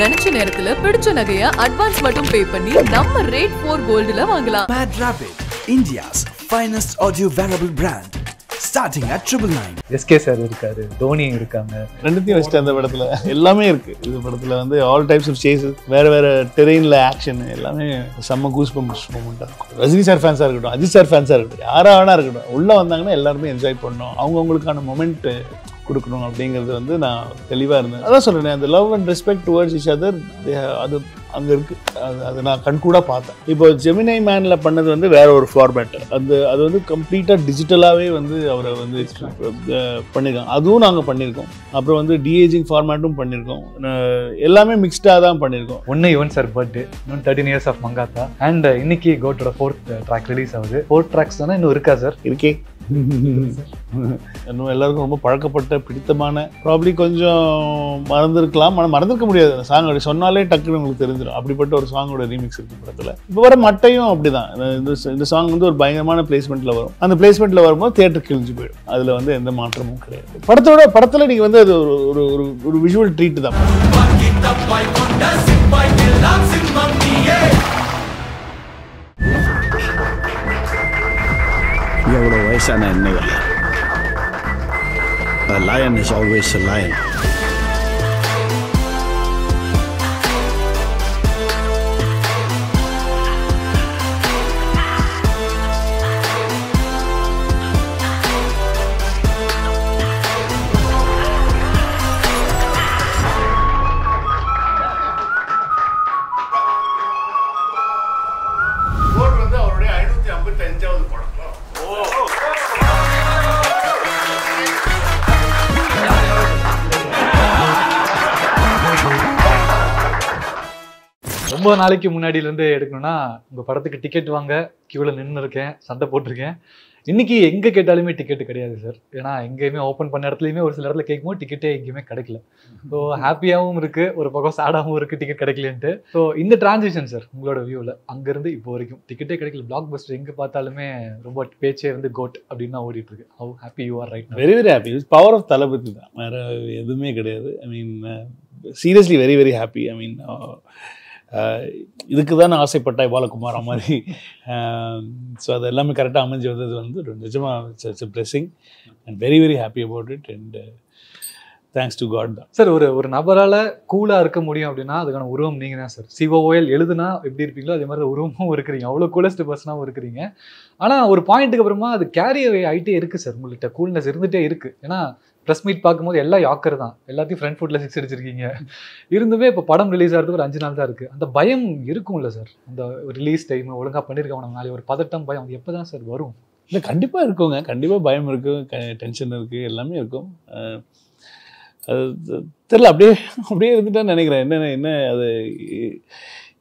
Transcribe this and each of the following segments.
நினைச்ச நேரத்துல பிடிச்ச நகைய அட்வான்ஸ் மட்டும் பே பண்ணி நம்ம ரேட் 4 கோல்டுல வாங்கலாம் Mad Rabbit India's finest audio wearable brand starting at triple nine SK sir இருக்காரு தோனியும் இருக்காங்க ரெண்டுத்தையும் வச்சுட்டு அந்த படத்துல எல்லாமே இருக்கு இந்த படத்துல வந்து ஆல் டைப்ஸ் ஆஃப் சேஸ் வேற வேற ட்ரெயின்ல ஆக்ஷன் எல்லாமே செம்ம கூஸ் பம்ஸ் மூமெண்டா இருக்கும் ரஜினி சார் ஃபேன்ஸா இருக்கட்டும் அஜித் சார் ஃபேன்ஸா இருக்கட்டும் யாரா வேணா இருக்கட்டும் உள்ள வந்தாங்கன்னா எல்லாருமே என்ஜாய் பண்ணணும் அவங்கவுங்களுக்கான மொமெண்ட் கொடுக்கணும் அப்படிங்கிறது வந்து நான் தெளிவாக இருந்தேன் அதான் சொல்கிறேன் அந்த love and respect towards each other அது அங்கே இருக்குது அது அது நான் கண்கூடாக பார்த்தேன் இப்போ ஜெமினை மேனில் பண்ணது வந்து வேற ஒரு ஃபார்மேட் அந்த அது வந்து கம்ப்ளீட்டாக டிஜிட்டலாகவே வந்து அவரை வந்து பண்ணியிருக்காங்க அதுவும் நாங்கள் பண்ணியிருக்கோம் அப்புறம் வந்து டிஏஜிங் ஃபார்மேட்டும் பண்ணியிருக்கோம் எல்லாமே மிக்ஸ்டாக தான் பண்ணியிருக்கோம் ஒன்று யுவன் சார் பர்த்டே இன்னும் thirteen years of Mankatha and இன்னைக்கு கோட்டோட ஃபோர்த் ட்ராக் ரிலீஸ் ஆகுது ஃபோர்த் ட்ராக்ஸ் தானே இன்னும் இருக்கா சார் இருக்கே இன்னும் எல்லாருக்கும் ரொம்ப பழக்கப்பட்ட பிடித்தமான ப்ராப்ளி கொஞ்சம் மறந்துருக்கலாம் ஆனால் மறந்துருக்க முடியாது அந்த சாங் அப்படி சொன்னாலே டக்குன்னு உங்களுக்கு தெரிஞ்சிடும் அப்படிப்பட்ட ஒரு சாங்கோட ரீமிக்ஸ் இருக்கு படத்தில் இப்போ வர மட்டையும் அப்படி தான் இந்த சாங் வந்து ஒரு பயங்கரமான பிளேஸ்மெண்ட்டில் வரும் அந்த பிளேஸ்மெண்ட்டில் வரும்போது தேட்டர் கிழிஞ்சு போயிடும் அதில் வந்து எந்த மாற்றமும் கிடையாது படத்தோட படத்தில் நீங்கள் வந்து அது ஒரு ஒரு ஒரு விஷுவல் ட்ரீட் தான் always an என்னையா A lion is always a lion. ஒன்பது நாளைக்கு முன்னாடியிலேருந்து எடுக்கணும்னா உங்கள் படத்துக்கு டிக்கெட் வாங்க கியூவில் நின்று இருக்கேன் சண்டை போட்டிருக்கேன் இன்றைக்கி எங்கே கேட்டாலுமே டிக்கெட் கிடையாது சார் ஏன்னா எங்கேயுமே ஓப்பன் பண்ண இடத்துலையுமே ஒரு சில இடத்துல கேட்கும்போது டிக்கெட்டே எங்கேயுமே கிடைக்கல ஸோ ஹாப்பியாகவும் இருக்குது ஒரு பக்கம் சேடாகவும் இருக்குது டிக்கெட் கிடைக்கலன்ட்டு ஸோ இந்த டிரான்சிஷன் சார் உங்களோட வியூவில் அங்கேருந்து இப்போ வரைக்கும் டிக்கெட்டே கிடைக்கல பிளாக் பஸ்டர் எங்கே பார்த்தாலுமே ரொம்ப பேச்சே வந்து கோட் அப்படின்னு தான் ஓடிட்டுருக்கு how happy you are right very very happy power of Thalapathy தான் வேறு எதுவுமே கிடையாது I mean seriously very very happy I mean இதுக்கு தானே ஆசைப்பட்டாய் பாலகுமாரா மாதிரி ஸோ அது எல்லாமே கரெக்டாக அமைஞ்சு வந்தது வந்து நிஜமாக it's a blessing and very very happy about it and thanks to God தான் சார் ஒரு ஒரு நபரால் கூலாக இருக்க முடியும் அப்படின்னா அதுக்கான உருவம் நீங்கள் தான் சார் சிவஓஎல் எழுதுனா எப்படி இருப்பீங்களோ அதே மாதிரி உருவமும் இருக்கிறீங்க அவ்வளோ கூலஸ்ட் பர்சனாகவும் இருக்கிறீங்க ஆனால் ஒரு பாயிண்ட்டுக்கு அப்புறமா அது கேரியர் ஆகிட்டே இருக்குது சார் உங்கள்கிட்ட கூல்னஸ் இருந்துகிட்டே இருக்குது ஏன்னா ப்ரெஸ் மீட் பார்க்கும்போது எல்லாம் யாக்கர் தான் எல்லாத்தையும் ஃப்ரண்ட் ஃபுட்டில் சிக்ஸ் அடிச்சிருக்கீங்க இருந்துமே இப்போ படம் ரிலீஸ் ஆகிறது ஒரு அஞ்சு நாள் தான் இருக்குது அந்த பயம் இருக்கும்ல சார் அந்த ரிலீஸ் டைம் ஒழுங்காக பண்ணியிருக்கோம் நாளை ஒரு பதட்டம் பயம் அது எப்போ தான் சார் வரும் இல்லை கண்டிப்பாக இருக்குங்க கண்டிப்பாக பயம் இருக்கும் க டென்ஷன் இருக்குது எல்லாமே இருக்கும் அது தெரில அப்படியே அப்படியே இருந்துட்டான்னு நினைக்கிறேன் என்னென்ன என்ன அது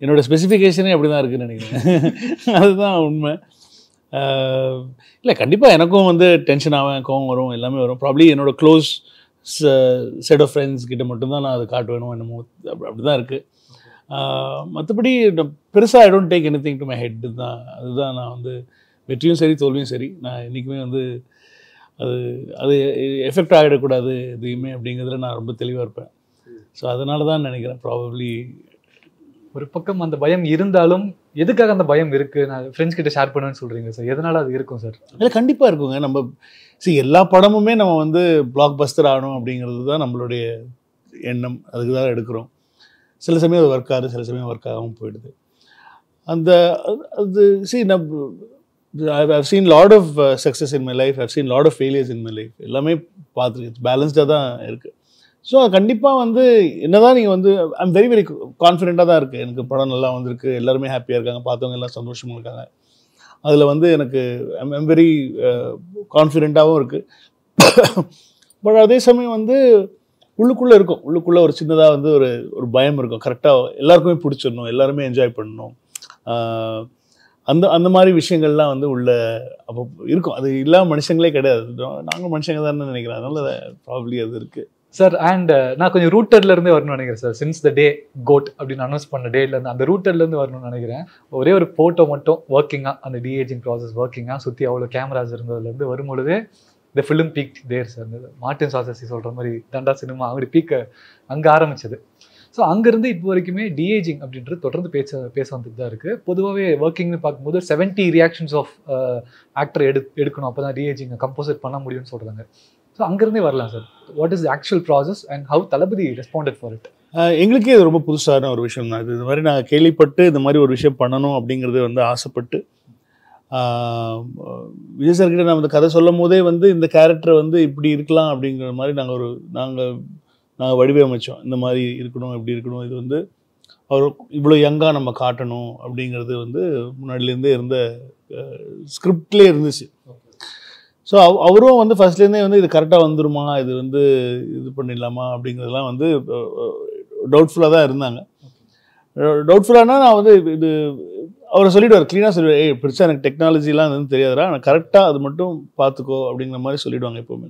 என்னோடய ஸ்பெசிஃபிகேஷனே அப்படி தான் இருக்குதுன்னு நினைக்கிறேன் அதுதான் உண்மை இல்லை கண்டிப்பாக எனக்கும் வந்து டென்ஷன் ஆகும் கோவம் வரும் எல்லாமே வரும் ப்ராப்ளி என்னோட க்ளோஸ் செட் ஆஃப் ஃப்ரெண்ட்ஸ் கிட்ட மட்டும்தான் நான் அது காட்டுவேணும் என்னமோ அப்படி அப்படி தான் இருக்குது மற்றபடி பெருசாக I don't take anything to my head தான் அதுதான் நான் வந்து வெற்றியும் சரி தோல்வியும் சரி நான் என்றைக்குமே வந்து அது அது எஃபெக்ட் ஆகிடக்கூடாது எதுவுமே அப்படிங்கிறதுல நான் ரொம்ப தெளிவாக இருப்பேன் ஸோ அதனால தான் நினைக்கிறேன் ப்ராபப்ளி ஒரு பக்கம் அந்த பயம் இருந்தாலும் எதுக்காக அந்த பயம் இருக்குது நான் ஃப்ரெண்ட்ஸ் கிட்ட ஷேர் பண்ணுவேன்னு சொல்கிறீங்க சார் எதனால் அது இருக்கும் சார் இல்லை கண்டிப்பாக இருக்குங்க நம்ம சரி எல்லா படமுமே நம்ம வந்து பிளாக் பஸ்டர் ஆகணும் அப்படிங்கிறது தான் நம்மளுடைய எண்ணம் அதுக்கு தான் எடுக்கிறோம் சில சமயம் அது ஒர்க் ஆகுது சில சமயம் ஒர்க் ஆகாமல் போயிடுது அந்த அது சி நம் seen lot of success in my life have seen lot of failures in my life எல்லாமே பார்த்துருக்கு பேலன்ஸ்டாக தான் இருக்குது ஸோ கண்டிப்பாக வந்து என்னதான் நீங்கள் வந்து ஐம் வெரி வெரி கான்ஃபிடென்ட்டாக தான் இருக்குது எனக்கு படம் நல்லா வந்திருக்கு எல்லாருமே ஹாப்பியாக இருக்காங்க பார்த்தவங்க எல்லாம் சந்தோஷமாக இருக்காங்க அதில் வந்து எனக்கு ஐம் வெரி கான்ஃபிடென்ட்டாகவும் இருக்குது பட் அதே சமயம் வந்து உள்ளுக்குள்ளே இருக்கும் உள்ளுக்குள்ளே ஒரு சின்னதாக வந்து ஒரு ஒரு பயம் இருக்கும் கரெக்டாக எல்லாருக்குமே பிடிச்சிடணும் எல்லாருமே என்ஜாய் பண்ணணும் uh, அந்த அந்த மாதிரி விஷயங்கள்லாம் வந்து உள்ள அப்போ இருக்கும் அது இல்லாமல் மனுஷங்களே கிடையாது நாங்கள் மனுஷங்க தானே நினைக்கிறேன் அதனால் ப்ராப்ளி அது இருக்குது சார் அண்ட் uh, நான் கொஞ்சம் ரூட்டர்லேருந்து வரணும்னு நினைக்கிறேன் sir since the day GOAT அப்படின்னு அனௌன்ஸ் பண்ண இருந்து அந்த ரூட்டர்லேருந்து வரணும்னு நினைக்கிறேன் ஒரே ஒரு ஃபோட்டோ மட்டும் ஒர்க்கிங்காக அந்த டிஏஜிங் ப்ராசஸ் ஒர்க்கிங்காக சுற்றி அவ்வளோ கேமராஸ் இருந்ததுலேருந்து வரும்பொழுது இந்த film peak there sir Martin சாசஸி சொல்கிற மாதிரி தண்டா சினிமா அவங்களுடைய பீக்க அங்கே ஆரம்பிச்சது ஸோ அங்கேருந்து இப்போ வரைக்குமே டிஏஜிங் அப்படின்றது தொடர்ந்து பேச பேச வந்துட்டு தான் இருக்குது பொதுவாகவே ஒர்க்கிங்னு பார்க்கும்போது செவன்ட்டி ரியாக்ஷன்ஸ் ஆஃப் ஆக்டர் எடு எடுக்கணும் அப்போ தான் டிஏஜிங்கை கம்போசர் பண்ண முடியும்னு சொல்கிறாங்க ஸோ அங்கேருந்தே வரலாம் sir what is actual process and how Thalapathy responded for it எங்களுக்கே இது ரொம்ப புதுசான ஒரு விஷயம் தான் இது இது மாதிரி நாங்கள் கேள்விப்பட்டு இந்த மாதிரி ஒரு விஷயம் பண்ணணும் அப்படிங்கிறது வந்து ஆசைப்பட்டு விஜய் சார்கிட்ட நம்ம இந்த கதை சொல்லும் போதே வந்து இந்த கேரக்டரை வந்து இப்படி இருக்கலாம் அப்படிங்கிற மாதிரி நாங்கள் ஒரு நாங்கள் நாங்கள் வடிவமைச்சோம் இந்த மாதிரி இருக்கணும் இப்படி இருக்கணும் இது வந்து அவர் இவ்வளோ யங்காக நம்ம காட்டணும் அப்படிங்கிறது வந்து முன்னாடிலேருந்தே இருந்த ஸ்கிரிப்ட்லேயே இருந்துச்சு ஸோ அவ் அவரும் வந்து ஃபர்ஸ்ட்லேருந்தே வந்து இது கரெக்டாக வந்துருமா இது வந்து இது பண்ணிடலாமா அப்படிங்கிறதுலாம் வந்து டவுட்ஃபுல்லாக தான் இருந்தாங்க டவுட்ஃபுல்லானா நான் வந்து இது அவரை சொல்லிவிடுவார் க்ளீனாக சொல்லிடுவார் ஏய் பெருசாக எனக்கு டெக்னாலஜிலாம் எதுவும் தெரியாதுடா ஆனால் கரெக்டாக அது மட்டும் பார்த்துக்கோ அப்படிங்கிற மாதிரி சொல்லிவிடுவாங்க எப்போவுமே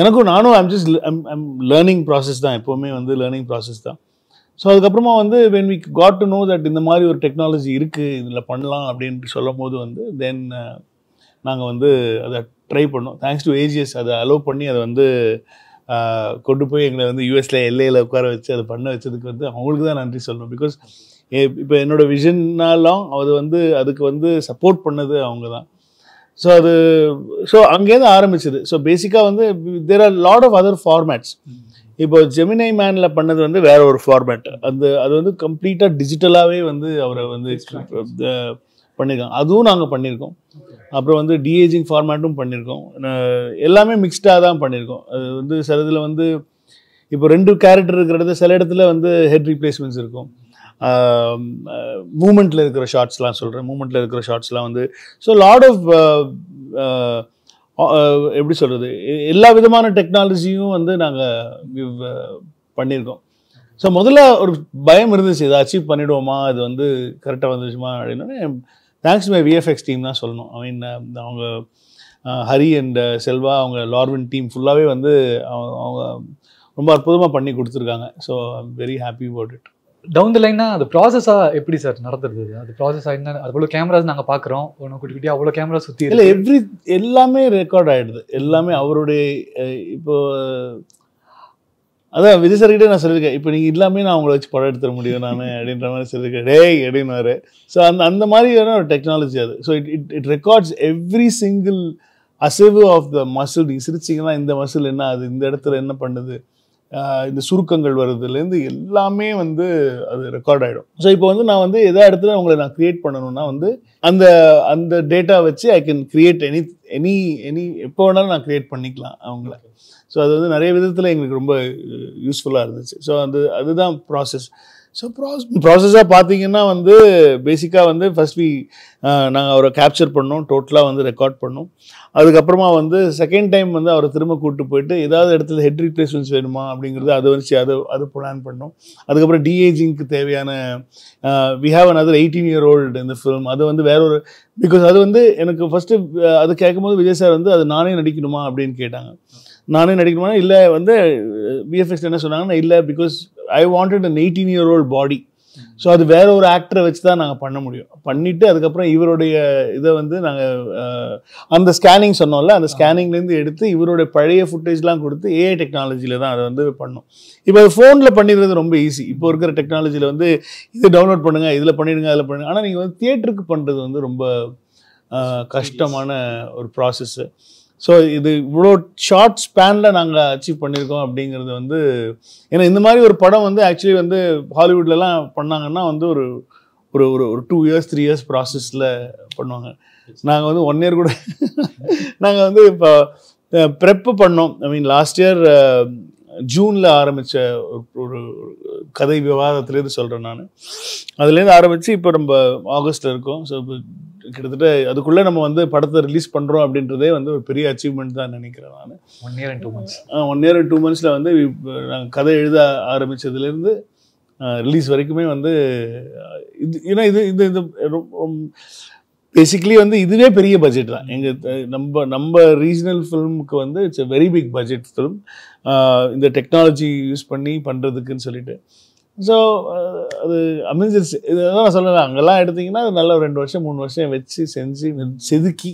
எனக்கும் நானும் I'm just I'm learning process தான் எப்போவுமே வந்து லேர்னிங் ப்ராசஸ் தான் ஸோ அதுக்கப்புறமா வந்து when we got to know that இந்த மாதிரி ஒரு டெக்னாலஜி இருக்குது இதில் பண்ணலாம் அப்படின்ட்டு சொல்லும் போது வந்து தென் நாங்கள் வந்து அதை ட்ரை பண்ணோம் தேங்க்ஸ் டு ஏஜிஎஸ் அதை அலோவ் பண்ணி அதை வந்து கொண்டு போய் எங்களை வந்து யூஎஸில் எல்ஏயில் உட்கார வச்சு அதை பண்ண வச்சதுக்கு வந்து அவங்களுக்கு தான் நன்றி சொல்லணும் பிகாஸ் இப்போ என்னோடய விஷன்னாலும் அது வந்து அதுக்கு வந்து சப்போர்ட் பண்ணது அவங்க தான் ஸோ அது ஸோ அங்கேருந்து ஆரம்பிச்சது ஸோ பேசிக்காக வந்து there are lot of other formats இப்போ ஜெமினை மேனில் பண்ணது வந்து வேற ஒரு ஃபார்மேட் அந்த அது வந்து கம்ப்ளீட்டாக டிஜிட்டலாகவே வந்து அவரை வந்து பண்ணியிருக்காங்க அதுவும் நாங்கள் பண்ணியிருக்கோம் அப்புறம் வந்து டிஏஜிங் ஃபார்மேட்டும் பண்ணியிருக்கோம் எல்லாமே மிக்ஸ்டாக தான் பண்ணியிருக்கோம் அது வந்து சில இதில் வந்து இப்போ ரெண்டு கேரக்டர் இருக்கிறது சில இடத்துல வந்து ஹெட் ரீப்ளேஸ்மெண்ட்ஸ் இருக்கும் மூமெண்ட்டில் இருக்கிற ஷார்ட்ஸ்லாம் சொல்கிறேன் மூமெண்ட்டில் இருக்கிற ஷார்ட்ஸ்லாம் வந்து ஸோ லாட் ஆஃப் எப்படி சொல்கிறது எல்லா விதமான டெக்னாலஜியும் வந்து நாங்கள் பண்ணியிருக்கோம் ஸோ முதல்ல ஒரு பயம் இருந்துச்சு இதை அச்சீவ் பண்ணிவிடுவோமா இது வந்து கரெக்டாக வந்துச்சுமா அப்படின்னா தேங்க்ஸ் மை விஎஃப்எக்ஸ் டீம் தான் சொல்லணும் ஐ மீன் uh, அவங்க ஹரி அண்ட் செல்வா அவங்க லார்வின் டீம் ஃபுல்லாகவே வந்து அவங்க ரொம்ப அற்புதமாக பண்ணி கொடுத்துருக்காங்க so I'm very happy about it down the லைனாக அது ப்ராசஸாக எப்படி சார் நடந்துருது அது ப்ராசஸாக என்ன அவ்வளோ கேமராஸ் நாங்கள் பார்க்குறோம் ஒன்று குட்டி குட்டி அவ்வளோ கேமரா சுற்றி இல்லை எவ்ரி எல்லாமே ரெக்கார்ட் ஆகிடுது எல்லாமே அவருடைய இப்போது அதான் விஜய் சார்கிட்டே நான் சொல்லியிருக்கேன் இப்போ நீங்கள் இல்லாமே நான் உங்களை வச்சு படம் எடுத்துட முடியும் நான் அப்படின்ற மாதிரி சொல்லியிருக்கேன் டேய் அப்படின்னு ஸோ அந்த அந்த மாதிரி வேணும் ஒரு டெக்னாலஜி அது so it it it records every single அசைவு ஆஃப் த மசில் நீங்கள் சிரிச்சிங்கன்னா இந்த மசில் என்ன அது இந்த இடத்துல என்ன பண்ணுது இந்த சுருக்கங்கள் வர்றதுலேருந்து எல்லாமே வந்து அது ரெக்கார்ட் ஆகிடும் ஸோ இப்போ வந்து நான் வந்து எதா இடத்துல உங்களை நான் க்ரியேட் பண்ணணும்னா வந்து அந்த அந்த டேட்டா வச்சு I can create any any any எப்போ வேணாலும் நான் க்ரியேட் பண்ணிக்கலாம் அவங்கள ஸோ அது வந்து நிறைய விதத்தில் எங்களுக்கு ரொம்ப யூஸ்ஃபுல்லாக இருந்துச்சு ஸோ அது அதுதான் ப்ராசஸ் ஸோ ப்ராஸ் ப்ராசஸாக பார்த்தீங்கன்னா வந்து பேசிக்காக வந்து ஃபஸ்ட் வீ நாங்கள் அவரை கேப்சர் பண்ணோம் டோட்டலாக வந்து ரெக்கார்ட் பண்ணோம் அதுக்கப்புறமா வந்து செகண்ட் டைம் வந்து அவரை திரும்ப கூப்பிட்டு போயிட்டு ஏதாவது இடத்துல ஹெட் ரீப்ளேஸ்மெண்ட்ஸ் வேணுமா அப்படிங்கிறது அதை வச்சு அது அது பிளான் பண்ணோம் அதுக்கப்புறம் டிஏஜிங்க்கு தேவையான we have another eighteen year old இந்த ஃபிலிம் அது வந்து வேற ஒரு பிகாஸ் அது வந்து எனக்கு ஃபஸ்ட்டு அது கேட்கும்போது விஜய் சார் வந்து அது நானே நடிக்கணுமா அப்படின்னு கேட்டாங்க நானே நடிக்கணுமா இல்லை வந்து பிஎஃப்எஸ் என்ன சொன்னாங்கன்னா இல்லை because I wanted an eighteen year old body so அது வேற ஒரு ஆக்டரை வச்சு தான் நாங்கள் பண்ண முடியும் பண்ணிட்டு அதுக்கப்புறம் இவருடைய இதை வந்து நாங்கள் அந்த ஸ்கேனிங் சொன்னோம்ல அந்த ஸ்கேனிங்லேருந்து எடுத்து இவருடைய பழைய ஃபுட்டேஜ்லாம் கொடுத்து ஏஐ டெக்னாலஜியில் தான் அதை வந்து பண்ணோம் இப்போ அது ஃபோனில் பண்ணிடுறது ரொம்ப ஈஸி இப்போ இருக்கிற டெக்னாலஜியில் வந்து இது டவுன்லோட் பண்ணுங்கள் இதில் பண்ணிடுங்க அதில் பண்ணுங்க ஆனால் நீங்கள் வந்து தியேட்டருக்கு பண்ணுறது வந்து ரொம்ப கஷ்டமான ஒரு ப்ராசஸ்ஸு ஸோ இது இவ்வளோ ஷார்ட் ஸ்பேனில் நாங்கள் அச்சீவ் பண்ணியிருக்கோம் அப்படிங்கிறது வந்து ஏன்னா இந்த மாதிரி ஒரு படம் வந்து ஆக்சுவலி வந்து ஹாலிவுட்லலாம் பண்ணாங்கன்னா வந்து ஒரு ஒரு ஒரு ஒரு டூ இயர்ஸ் த்ரீ இயர்ஸ் ப்ராசஸில் பண்ணுவாங்க நாங்கள் வந்து ஒன் இயர் கூட நாங்கள் வந்து இப்போ ப்ரெப்பு பண்ணோம் ஐ மீன் லாஸ்ட் இயர் ஜூனில் ஆரம்பித்த ஒரு கதை விவாதத்துலேருந்து சொல்கிறேன் நான் அதுலேருந்து ஆரம்பித்து இப்போ நம்ம ஆகஸ்ட்டில் இருக்கோம் ஸோ இப்போ கிட்டத்தட்ட அதுக்குள்ளே நம்ம வந்து படத்தை ரிலீஸ் பண்ணுறோம் அப்படின்றதே வந்து ஒரு பெரிய அச்சீவ்மெண்ட் தான் நினைக்கிறேன் நான் one year and two months one year and two மந்த்ஸில் வந்து நாங்கள் கதை எழுத ஆரம்பித்ததுலேருந்து ரிலீஸ் வரைக்குமே வந்து இது ஏன்னா இது இது இது பேசிக்கலி வந்து இதுவே பெரிய பட்ஜெட் தான் எங்கள் நம்ம நம்ம ரீஜனல் ஃபிலிமுக்கு வந்து it's a very big budget film இந்த டெக்னாலஜி யூஸ் பண்ணி பண்ணுறதுக்குன்னு சொல்லிட்டு ஸோ uh, அது அமைஞ்சிருச்சு இதெல்லாம் நான் சொல்லலை அங்கெல்லாம் எடுத்திங்கன்னா நல்ல ரெண்டு வருஷம் மூணு வருஷம் வச்சு செஞ்சு செதுக்கி